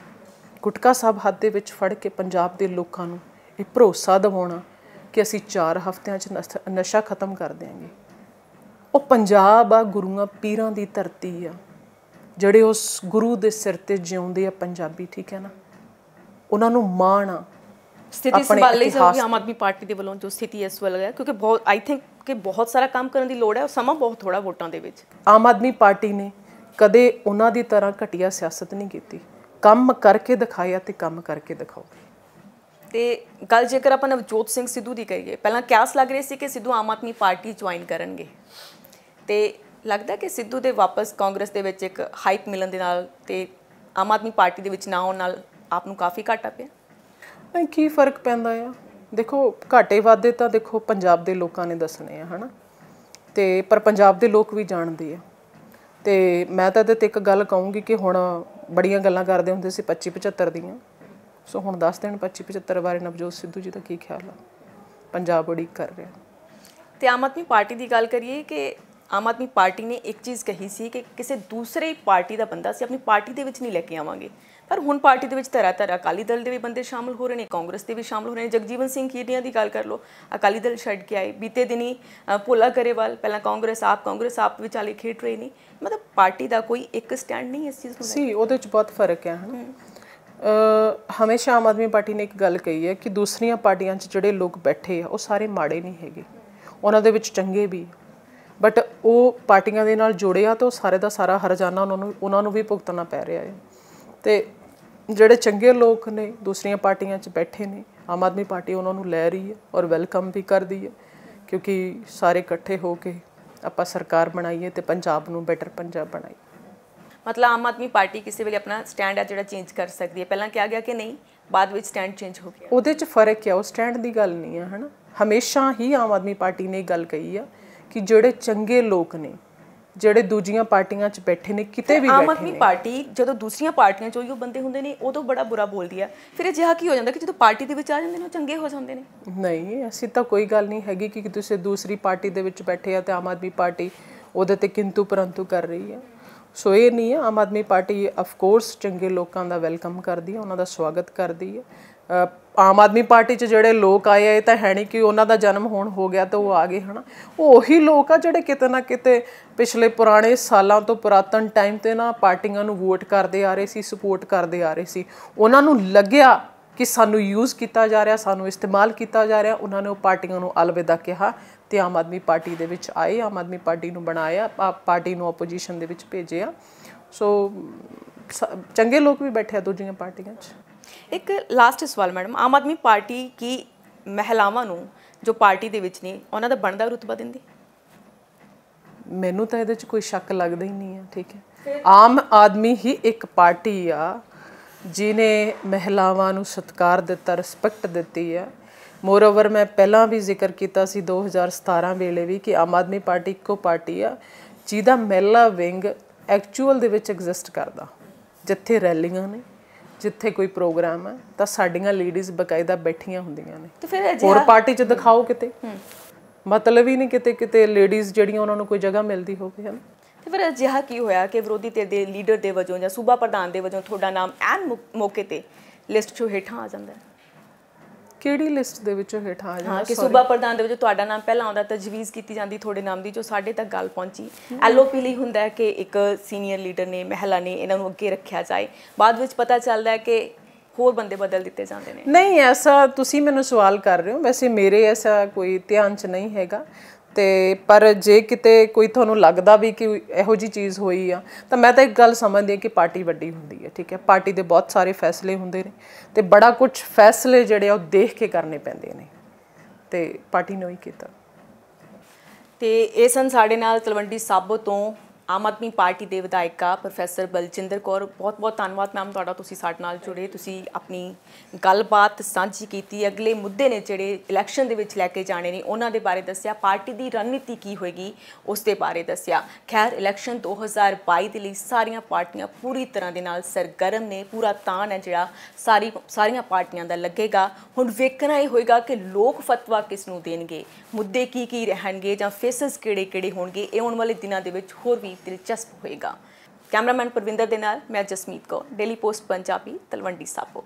ਗੁਟਕਾ ਸਾਹਿਬ ਹੱਥ ਦੇ ਵਿੱਚ ਫੜ ਕੇ ਪੰਜਾਬ ਦੇ ਲੋਕਾਂ ਨੂੰ ਇਹ ਭਰੋਸਾ ਦਿਵਾਉਣਾ ਕਿ ਅਸੀਂ 4 ਹਫ਼ਤਿਆਂ 'ਚ ਨਸ਼ਾ ਖਤਮ ਕਰ ਦੇਾਂਗੇ ਉਹ ਪੰਜਾਬ ਆ ਗੁਰੂਆਂ ਪੀਰਾਂ ਦੀ ਧਰਤੀ ਆ ਜਿਹੜੇ ਉਸ ਗੁਰੂ ਦੇ ਸਿਰ ਤੇ ਜਿਉਂਦੇ ਆ ਪੰਜਾਬੀ ਠੀਕ ਹੈ ਨਾ ਉਹਨਾਂ ਨੂੰ ਮਾਣ ਆ ਸਥਿਤੀ ਸੰਭਾਲ ਲਈ ਸਭ ਆਮ ਆਦਮੀ ਪਾਰਟੀ ਦੇ ਵੱਲੋਂ ਜੋ ਸਥਿਤੀ ਇਸ ਵੱਲ ਹੈ ਕਿਉਂਕਿ ਬਹੁਤ ਆਈ ਥਿੰਕ ਕਿ ਬਹੁਤ ਸਾਰਾ ਕੰਮ ਕਰਨ ਦੀ ਲੋੜ ਹੈ ਉਹ ਸਮਾਂ ਬਹੁਤ ਥੋੜਾ ਵੋਟਾਂ ਦੇ ਵਿੱਚ ਆਮ ਆਦਮੀ ਪਾਰਟੀ ਨੇ ਕਦੇ ਉਹਨਾਂ ਦੀ ਤਰ੍ਹਾਂ ਘਟੀਆ ਸਿਆਸਤ ਨਹੀਂ ਕੀਤੀ ਕੰਮ ਕਰਕੇ ਦਿਖਾਇਆ ਤੇ ਕੰਮ ਕਰਕੇ ਦਿਖਾਓ ਤੇ ਗੱਲ ਜੇਕਰ ਆਪਾਂ ਨਵਜੋਤ ਸਿੰਘ ਸਿੱਧੂ ਦੀ ਕਰੀਏ ਪਹਿਲਾਂ ਕਿਆਸ ਲੱਗ ਰਹੀ ਸੀ ਕਿ ਸਿੱਧੂ ਆਮ ਆਦਮੀ ਪਾਰਟੀ ਜੁਆਇਨ ਕਰਨਗੇ ਤੇ ਲੱਗਦਾ ਕਿ ਸਿੱਧੂ ਦੇ ਵਾਪਸ ਕਾਂਗਰਸ ਦੇ ਵਿੱਚ ਇੱਕ ਹਾਈਪ ਮਿਲਣ ਦੇ ਨਾਲ ਤੇ ਆਮ ਆਦਮੀ ਪਾਰਟੀ ਦੇ ਵਿੱਚ ਨਾ ਆਉਣ ਨਾਲ ਆਪ ਨੂੰ ਕਾਫੀ ਘਾਟਾ ਪਿਆ ਤਾਂ ਕੀ ਫਰਕ ਪੈਂਦਾ ਆ ਦੇਖੋ ਘਾਟੇ ਵਾਦੇ ਤਾਂ ਦੇਖੋ ਪੰਜਾਬ ਦੇ ਲੋਕਾਂ ਨੇ ਦੱਸਣੇ ਆ ਹਨਾ ਤੇ ਪਰ ਪੰਜਾਬ ਦੇ ਲੋਕ ਵੀ ਜਾਣਦੇ ਆ ਤੇ ਮੈਂ ਤਾਂ ਇਹਦੇ ਤੇ ਇੱਕ ਗੱਲ ਕਹੂੰਗੀ ਕਿ ਹੁਣ ਬੜੀਆਂ ਗੱਲਾਂ ਕਰਦੇ ਹੁੰਦੇ ਸੀ 25 75 ਦੀਆਂ ਸੋ ਹੁਣ 10 ਦੇਣ 25 75 ਬਾਰੇ ਨਵਜੋਤ ਸਿੱਧੂ ਜੀ ਦਾ ਕੀ ਖਿਆਲ ਆ ਪੰਜਾਬ ਉਡੀਕ ਕਰ ਰਿਹਾ ਤੇ ਆਮ ਆਦਮੀ ਪਾਰਟੀ ਦੀ ਗੱਲ ਕਰੀਏ ਕਿ ਆਮ ਆਦਮੀ ਪਾਰਟੀ ਨੇ ਇੱਕ ਚੀਜ਼ ਕਹੀ ਸੀ ਕਿ ਕਿਸੇ ਦੂਸਰੇ ਪਾਰਟੀ ਦਾ ਬੰਦਾ ਸੀ ਆਪਣੀ ਪਾਰਟੀ ਦੇ ਵਿੱਚ ਨਹੀਂ ਲੈ ਕੇ ਆਵਾਂਗੇ ਪਰ ਹੁਣ ਪਾਰਟੀ ਦੇ ਵਿੱਚ ਤਰ੍ਹਾਂ ਤਰ੍ਹਾਂ ਅਕਾਲੀ ਦਲ ਦੇ ਵੀ ਬੰਦੇ ਸ਼ਾਮਲ ਹੋ ਰਹੇ ਨੇ ਕਾਂਗਰਸ ਦੇ ਵੀ ਸ਼ਾਮਲ ਹੋ ਰਹੇ ਨੇ ਜਗਜੀਵਨ ਸਿੰਘ ਖੀਰੀਆਂ ਦੀ ਗੱਲ ਕਰ ਲਓ ਅਕਾਲੀ ਦਲ ਛੱਡ ਕੇ ਆਏ ਬੀਤੇ ਦਿਨੀ ਭੋਲਾ ਕਰੇਵਾਲ ਪਹਿਲਾਂ ਕਾਂਗਰਸ ਆਪ ਕਾਂਗਰਸ ਆਪ ਵਿਚਾਲੇ ਖੇਡ ਰਹੇ ਨੇ ਮਤਲਬ ਪਾਰਟੀ ਦਾ ਕੋਈ ਇੱਕ ਸਟੈਂਡ ਨਹੀਂ ਇਸ ਚੀਜ਼ ਨੂੰ ਸੀ ਉਹਦੇ ਵਿੱਚ ਬਹੁਤ ਫਰਕ ਹੈ ਹਨ ਹਮੇਸ਼ਾ ਆਮ ਆਦਮੀ ਪਾਰਟੀ ਨੇ ਇੱਕ ਗੱਲ ਕਹੀ ਹੈ ਕਿ ਦੂਸਰੀਆਂ ਪਾਰਟੀਆਂ 'ਚ ਜਿਹੜੇ ਲੋਕ ਬੈਠੇ ਆ ਉਹ ਸਾਰੇ ਮਾੜੇ ਨਹੀਂ ਹੈਗੇ ਉਹਨਾਂ ਦੇ ਵਿੱਚ ਚੰਗੇ ਵੀ ਬਟ ਉਹ ਪਾਰਟੀਆਂ ਦੇ ਨਾਲ ਜੁੜੇ ਆ ਤਾਂ ਉਹ ਸਾਰੇ ਦਾ ਸਾਰਾ ਹਰਜਾਨਾ ਉਹਨਾਂ ਨੂੰ ਉਹਨਾਂ ਨੂੰ ਵੀ ਭੁਗਤਣਾ ਪੈ ਰਿਹਾ ਹੈ ਤੇ ਜਿਹੜੇ ਚੰਗੇ ਲੋਕ ਨੇ ਦੂਸਰੀਆਂ ਪਾਰਟੀਆਂ 'ਚ ਬੈਠੇ ਨੇ ਆਮ ਆਦਮੀ ਪਾਰਟੀ ਉਹਨਾਂ ਨੂੰ ਲੈ ਰਹੀ ਹੈ ਔਰ ਵੈਲਕਮ ਵੀ ਕਰਦੀ ਹੈ ਕਿਉਂਕਿ ਸਾਰੇ ਇਕੱਠੇ ਹੋ ਕੇ ਆਪਾਂ ਸਰਕਾਰ ਬਣਾਈਏ ਤੇ ਪੰਜਾਬ ਨੂੰ ਬੈਟਰ ਪੰਜਾਬ ਬਣਾਈਏ ਮਤਲਬ ਆਮ ਆਦਮੀ ਪਾਰਟੀ ਕਿਸੇ ਵੇਲੇ ਆਪਣਾ ਸਟੈਂਡ ਆ ਜਿਹੜਾ ਚੇਂਜ ਕਰ ਸਕਦੀ ਹੈ ਪਹਿਲਾਂ ਕਿਹਾ ਗਿਆ ਕਿ ਨਹੀਂ ਬਾਅਦ ਵਿੱਚ ਸਟੈਂਡ ਚੇਂਜ ਹੋ ਗਿਆ ਉਹਦੇ 'ਚ ਫਰਕ ਹੈ ਉਹ ਸਟੈਂਡ ਦੀ ਗੱਲ ਨਹੀਂ ਹੈ ਹਨਾ ਹਮੇਸ਼ਾ ਹੀ ਆਮ ਆਦਮੀ ਪਾਰਟੀ ਨੇ ਗੱਲ ਕਹੀ ਆ ਕਿ ਜਿਹੜੇ ਚੰਗੇ ਲੋਕ ਨੇ ਜਿਹੜੇ ਦੂਜੀਆਂ ਪਾਰਟੀਆਂ 'ਚ ਬੈਠੇ ਨੇ ਕਿਤੇ ਵੀ ਬੈਠੇ ਆਮ ਆਦਮੀ ਪਾਰਟੀ ਜਦੋਂ ਦੂਸਰੀਆਂ ਪਾਰਟੀਆਂ 'ਚ ਉਹ ਬੰਦੇ ਹੁੰਦੇ ਨੇ ਉਦੋਂ ਬੜਾ ਬੁਰਾ ਬੋਲਦੀ ਆ ਫਿਰ ਅਜਿਹਾ ਕੀ ਹੋ ਜਾਂਦਾ ਕਿ ਜਦੋਂ ਪਾਰਟੀ ਦੇ ਵਿੱਚ ਆ ਜਾਂਦੇ ਨੇ ਉਹ ਚੰਗੇ ਹੋ ਜਾਂਦੇ ਨੇ ਨਹੀਂ ਅਸੀਂ ਤਾਂ ਕੋਈ ਗੱਲ ਨਹੀਂ ਹੈਗੀ ਕਿ ਤੁਸੀਂ ਦੂਸਰੀ ਪਾਰਟੀ ਦੇ ਵਿੱਚ ਬੈਠੇ ਆ ਤੇ ਆਮ ਆਦਮੀ ਪਾਰਟੀ ਉਹਦੇ ਤੇ ਕਿੰਤੂ ਪਰੰਤੂ ਕਰ ਰਹੀ ਹੈ ਸੋ ਇਹ ਨਹੀਂ ਆ ਆਮ ਆਦਮੀ ਪਾਰਟੀ ਆਫ ਕੋਰਸ ਚੰਗੇ ਲੋਕਾਂ ਦਾ ਵੈਲਕਮ ਕਰਦੀ ਹੈ ਉਹਨਾਂ ਦਾ ਸਵਾਗਤ ਕਰਦੀ ਹੈ ਆਮ ਆਦਮੀ ਪਾਰਟੀ 'ਚ ਜਿਹੜੇ ਲੋਕ ਆਏ ਆ ਇਹ ਤਾਂ ਹੈ ਨਹੀਂ ਕਿ ਉਹਨਾਂ ਦਾ ਜਨਮ ਹੋਣ ਹੋ ਗਿਆ ਤਾਂ ਉਹ ਆ ਗਏ ਹਨਾ ਉਹ ਉਹੀ ਲੋਕ ਆ ਜਿਹੜੇ ਕਿਤੇ ਨਾ ਕਿਤੇ ਪਿਛਲੇ ਪੁਰਾਣੇ ਸਾਲਾਂ ਤੋਂ ਪੁਰਾਤਨ ਟਾਈਮ ਤੇ ਨਾ ਪਾਰਟੀਆਂ ਨੂੰ ਵੋਟ ਕਰਦੇ ਆ ਰਹੇ ਸੀ ਸਪੋਰਟ ਕਰਦੇ ਆ ਰਹੇ ਸੀ ਉਹਨਾਂ ਨੂੰ ਲੱਗਿਆ ਕਿ ਸਾਨੂੰ ਯੂਜ਼ ਕੀਤਾ ਜਾ ਰਿਹਾ ਸਾਨੂੰ ਇਸਤੇਮਾਲ ਕੀਤਾ ਜਾ ਰਿਹਾ ਉਹਨਾਂ ਨੇ ਉਹ ਪਾਰਟੀਆਂ ਨੂੰ ਅਲਵਿਦਾ ਕਿਹਾ ਤੇ ਆਮ ਆਦਮੀ ਪਾਰਟੀ ਦੇ ਵਿੱਚ ਆਏ ਆਮ ਆਦਮੀ ਪਾਰਟੀ ਨੂੰ ਬਣਾਇਆ ਪਾਰਟੀ ਨੂੰ ਆਪੋਜੀਸ਼ਨ ਦੇ ਵਿੱਚ ਭੇਜਿਆ ਸੋ ਚੰਗੇ ਲੋਕ ਵੀ ਬੈਠੇ ਆ ਦੂਜੀਆਂ ਪਾਰਟੀਆਂ 'ਚ ਇੱਕ ਲਾਸਟ ਸਵਾਲ ਮੈਡਮ ਆਮ ਆਦਮੀ ਪਾਰਟੀ ਕੀ ਮਹਿਲਾਵਾਂ ਨੂੰ ਜੋ ਪਾਰਟੀ ਦੇ ਵਿੱਚ ਨੇ ਉਹਨਾਂ ਦਾ ਬਣਦਾ ਰੁਤਬਾ ਦਿੰਦੀ ਮੈਨੂੰ ਤਾਂ ਇਹਦੇ 'ਚ ਕੋਈ ਸ਼ੱਕ ਲੱਗਦਾ ਹੀ ਨਹੀਂ ਹੈ ਠੀਕ ਹੈ ਆਮ ਆਦਮੀ ਹੀ ਇੱਕ ਪਾਰਟੀ ਆ ਜਿਨੇ ਮਹਿਲਾਵਾਂ ਨੂੰ ਸਤਿਕਾਰ ਦਿੱਤਾ ਰਿਸਪੈਕਟ ਦਿੱਤੀ ਆ ਮੋਰਓਵਰ ਮੈਂ ਪਹਿਲਾਂ ਵੀ ਜ਼ਿਕਰ ਕੀਤਾ ਸੀ 2017 ਵੇਲੇ ਵੀ ਕਿ ਆਮ ਆਦਮੀ ਪਾਰਟੀ ਇੱਕੋ ਪਾਰਟੀ ਆ ਜਿਹਦਾ ਮਹਿਲਾ ਵਿੰਗ ਐਕਚੁਅਲ ਦੇ ਵਿੱਚ ਐਗਜ਼ਿਸਟ ਕਰਦਾ ਜਿੱਥੇ ਰੈਲੀਆਂ ਨੇ ਜਿੱਥੇ ਕੋਈ ਪ੍ਰੋਗਰਾਮ ਹੈ ਤਾਂ ਸਾਡੀਆਂ ਲੇਡੀਜ਼ ਬਕਾਇਦਾ ਬੈਠੀਆਂ ਹੁੰਦੀਆਂ ਨੇ ਤੇ ਫਿਰ ਹੋਰ ਪਾਰਟੀ 'ਚ ਦਿਖਾਓ ਕਿਤੇ ਮਤਲਬ ਹੀ ਨਹੀਂ ਕਿਤੇ ਕਿਤੇ ਲੇਡੀਜ਼ ਜਿਹੜੀਆਂ ਉਹਨਾਂ ਨੂੰ ਕੋਈ ਜਗ੍ਹਾ ਮਿਲਦੀ ਹੋਵੇ ਹਨ ਤੇ ਫਿਰ ਅਜਿਹਾ ਕੀ ਹੋਇਆ ਕਿ ਵਿਰੋਧੀ ਧਿਰ ਦੇ ਲੀਡਰ ਦੇ ਵਜੋਂ ਜਾਂ ਸੂਬਾ ਪ੍ਰਧਾਨ ਦੇ ਵਜੋਂ ਤੁਹਾਡਾ ਨਾਮ ਐਨ ਮੌਕੇ ਤੇ ਲਿਸਟ 'ਚੋਂ ਹੇਠਾਂ ਆ ਜਾਂਦਾ ਹੈ ਕਿਹੜੀ ਲਿਸਟ ਦੇ ਵਿੱਚੋਂ ਹੇਠਾਂ ਆ ਜਾਂਦਾ ਹਾਂ ਕਿ ਸੂਬਾ ਪ੍ਰਧਾਨ ਦੇ ਵਿੱਚ ਤੁਹਾਡਾ ਨਾਮ ਪਹਿਲਾਂ ਆਉਂਦਾ ਤਜਵੀਜ਼ ਕੀਤੀ ਜਾਂਦੀ ਤੁਹਾਡੇ ਨਾਮ ਦੀ ਜੋ ਸਾਡੇ ਤੱਕ ਗੱਲ ਪਹੁੰਚੀ ਐਲਓਪੀ ਲਈ ਹੁੰਦਾ ਹੈ ਕਿ ਇੱਕ ਸੀਨੀਅਰ ਲੀਡਰ ਨੇ ਮਹਿਲਾ ਨੇ ਇਹਨਾਂ ਨੂੰ ਅੱਗੇ ਰੱਖਿਆ ਜਾਏ ਬਾਅਦ ਵਿੱਚ ਪਤਾ ਚੱਲਦਾ ਹੈ ਕਿ ਹੋਰ ਬੰਦੇ ਬਦਲ ਦਿੱਤੇ ਜਾਂਦੇ ਨੇ ਨਹੀਂ ਐਸਾ ਤੁਸੀਂ ਮੈਨੂੰ ਸਵਾਲ ਕਰ ਰਹੇ ਹੋ ਵੈਸੇ ਮੇਰੇ ਐਸਾ ਕੋਈ ਧਿਆਨ 'ਚ ਨਹੀਂ ਹੈਗਾ ਤੇ ਪਰ ਜੇ ਕਿਤੇ ਕੋਈ ਤੁਹਾਨੂੰ ਲੱਗਦਾ ਵੀ ਕਿ ਇਹੋ ਜੀ ਚੀਜ਼ ਹੋਈ ਆ ਤਾਂ ਮੈਂ ਤਾਂ ਇੱਕ ਗੱਲ ਸਮਝਦੀ ਹਾਂ ਕਿ ਪਾਰਟੀ ਵੱਡੀ ਹੁੰਦੀ ਹੈ ਠੀਕ ਹੈ ਪਾਰਟੀ ਦੇ ਬਹੁਤ ਸਾਰੇ ਫੈਸਲੇ ਹੁੰਦੇ ਨੇ ਤੇ ਬੜਾ ਕੁਝ ਫੈਸਲੇ ਜਿਹੜੇ ਆ ਉਹ ਦੇਖ ਕੇ ਕਰਨੇ ਪੈਂਦੇ ਨੇ ਤੇ ਪਾਰਟੀ ਨੇ ਹੀ ਕੀਤਾ ਤੇ ਇਹ ਸੰ ਸਾਡੇ ਨਾਲ ਤਲਵੰਡੀ ਸਾਬੋ ਤੋਂ ਆਮ ਆਦਮੀ ਪਾਰਟੀ ਦੇ ਵਿਧਾਇਕਾ ਪ੍ਰੋਫੈਸਰ ਬਲਜਿੰਦਰ ਕੌਰ ਬਹੁਤ ਬਹੁਤ ਧੰਨਵਾਦ ਮੈਮ ਤੁਹਾਡਾ ਤੁਸੀਂ ਸਾਡੇ ਨਾਲ ਜੁੜੇ ਤੁਸੀਂ ਆਪਣੀ ਗੱਲਬਾਤ ਸਾਂਝੀ ਕੀਤੀ ਅਗਲੇ ਮੁੱਦੇ ਨੇ ਜਿਹੜੇ ਇਲੈਕਸ਼ਨ ਦੇ ਵਿੱਚ ਲੈ ਕੇ ਜਾਣੇ ਨੇ ਉਹਨਾਂ ਦੇ ਬਾਰੇ ਦੱਸਿਆ ਪਾਰਟੀ ਦੀ ਰਣਨੀਤੀ ਕੀ ਹੋਏਗੀ ਉਸ ਦੇ ਬਾਰੇ ਦੱਸਿਆ ਖੈਰ ਇਲੈਕਸ਼ਨ 2022 ਦੇ ਲਈ ਸਾਰੀਆਂ ਪਾਰਟੀਆਂ ਪੂਰੀ ਤਰ੍ਹਾਂ ਦੇ ਨਾਲ ਸਰਗਰਮ ਨੇ ਪੂਰਾ ਤਾਣ ਹੈ ਜਿਹੜਾ ਸਾਰੀ ਸਾਰੀਆਂ ਪਾਰਟੀਆਂ ਦਾ ਲੱਗੇਗਾ ਹੁਣ ਵੇਖਣਾ ਇਹ ਹੋਏਗਾ ਕਿ ਲੋਕ ਫਤਵਾ ਕਿਸ ਨੂੰ ਦੇਣਗੇ ਮੁੱਦੇ ਕੀ ਕੀ ਰਹਿਣਗੇ ਜਾਂ ਫੇਸਸ ਕਿਹੜੇ ਕਿਹੜੇ ਹੋਣਗੇ ਇਹ ਆਉਣ ਵਾਲੇ ਦਿਨਾਂ ਦੇ ਵਿੱਚ ਹੋਰ ਵੀ ਹੀ ਦਿਲਚਸਪ ਹੋਏਗਾ ਕੈਮਰਾਮੈਨ ਪਰਵਿੰਦਰ ਦੇ ਨਾਲ ਮੈਂ ਜਸਮੀਤ ਕੌਰ ਡੇਲੀ ਪੋਸਟ ਪੰਜਾਬੀ ਤਲਵੰਡੀ ਸਾਬੋ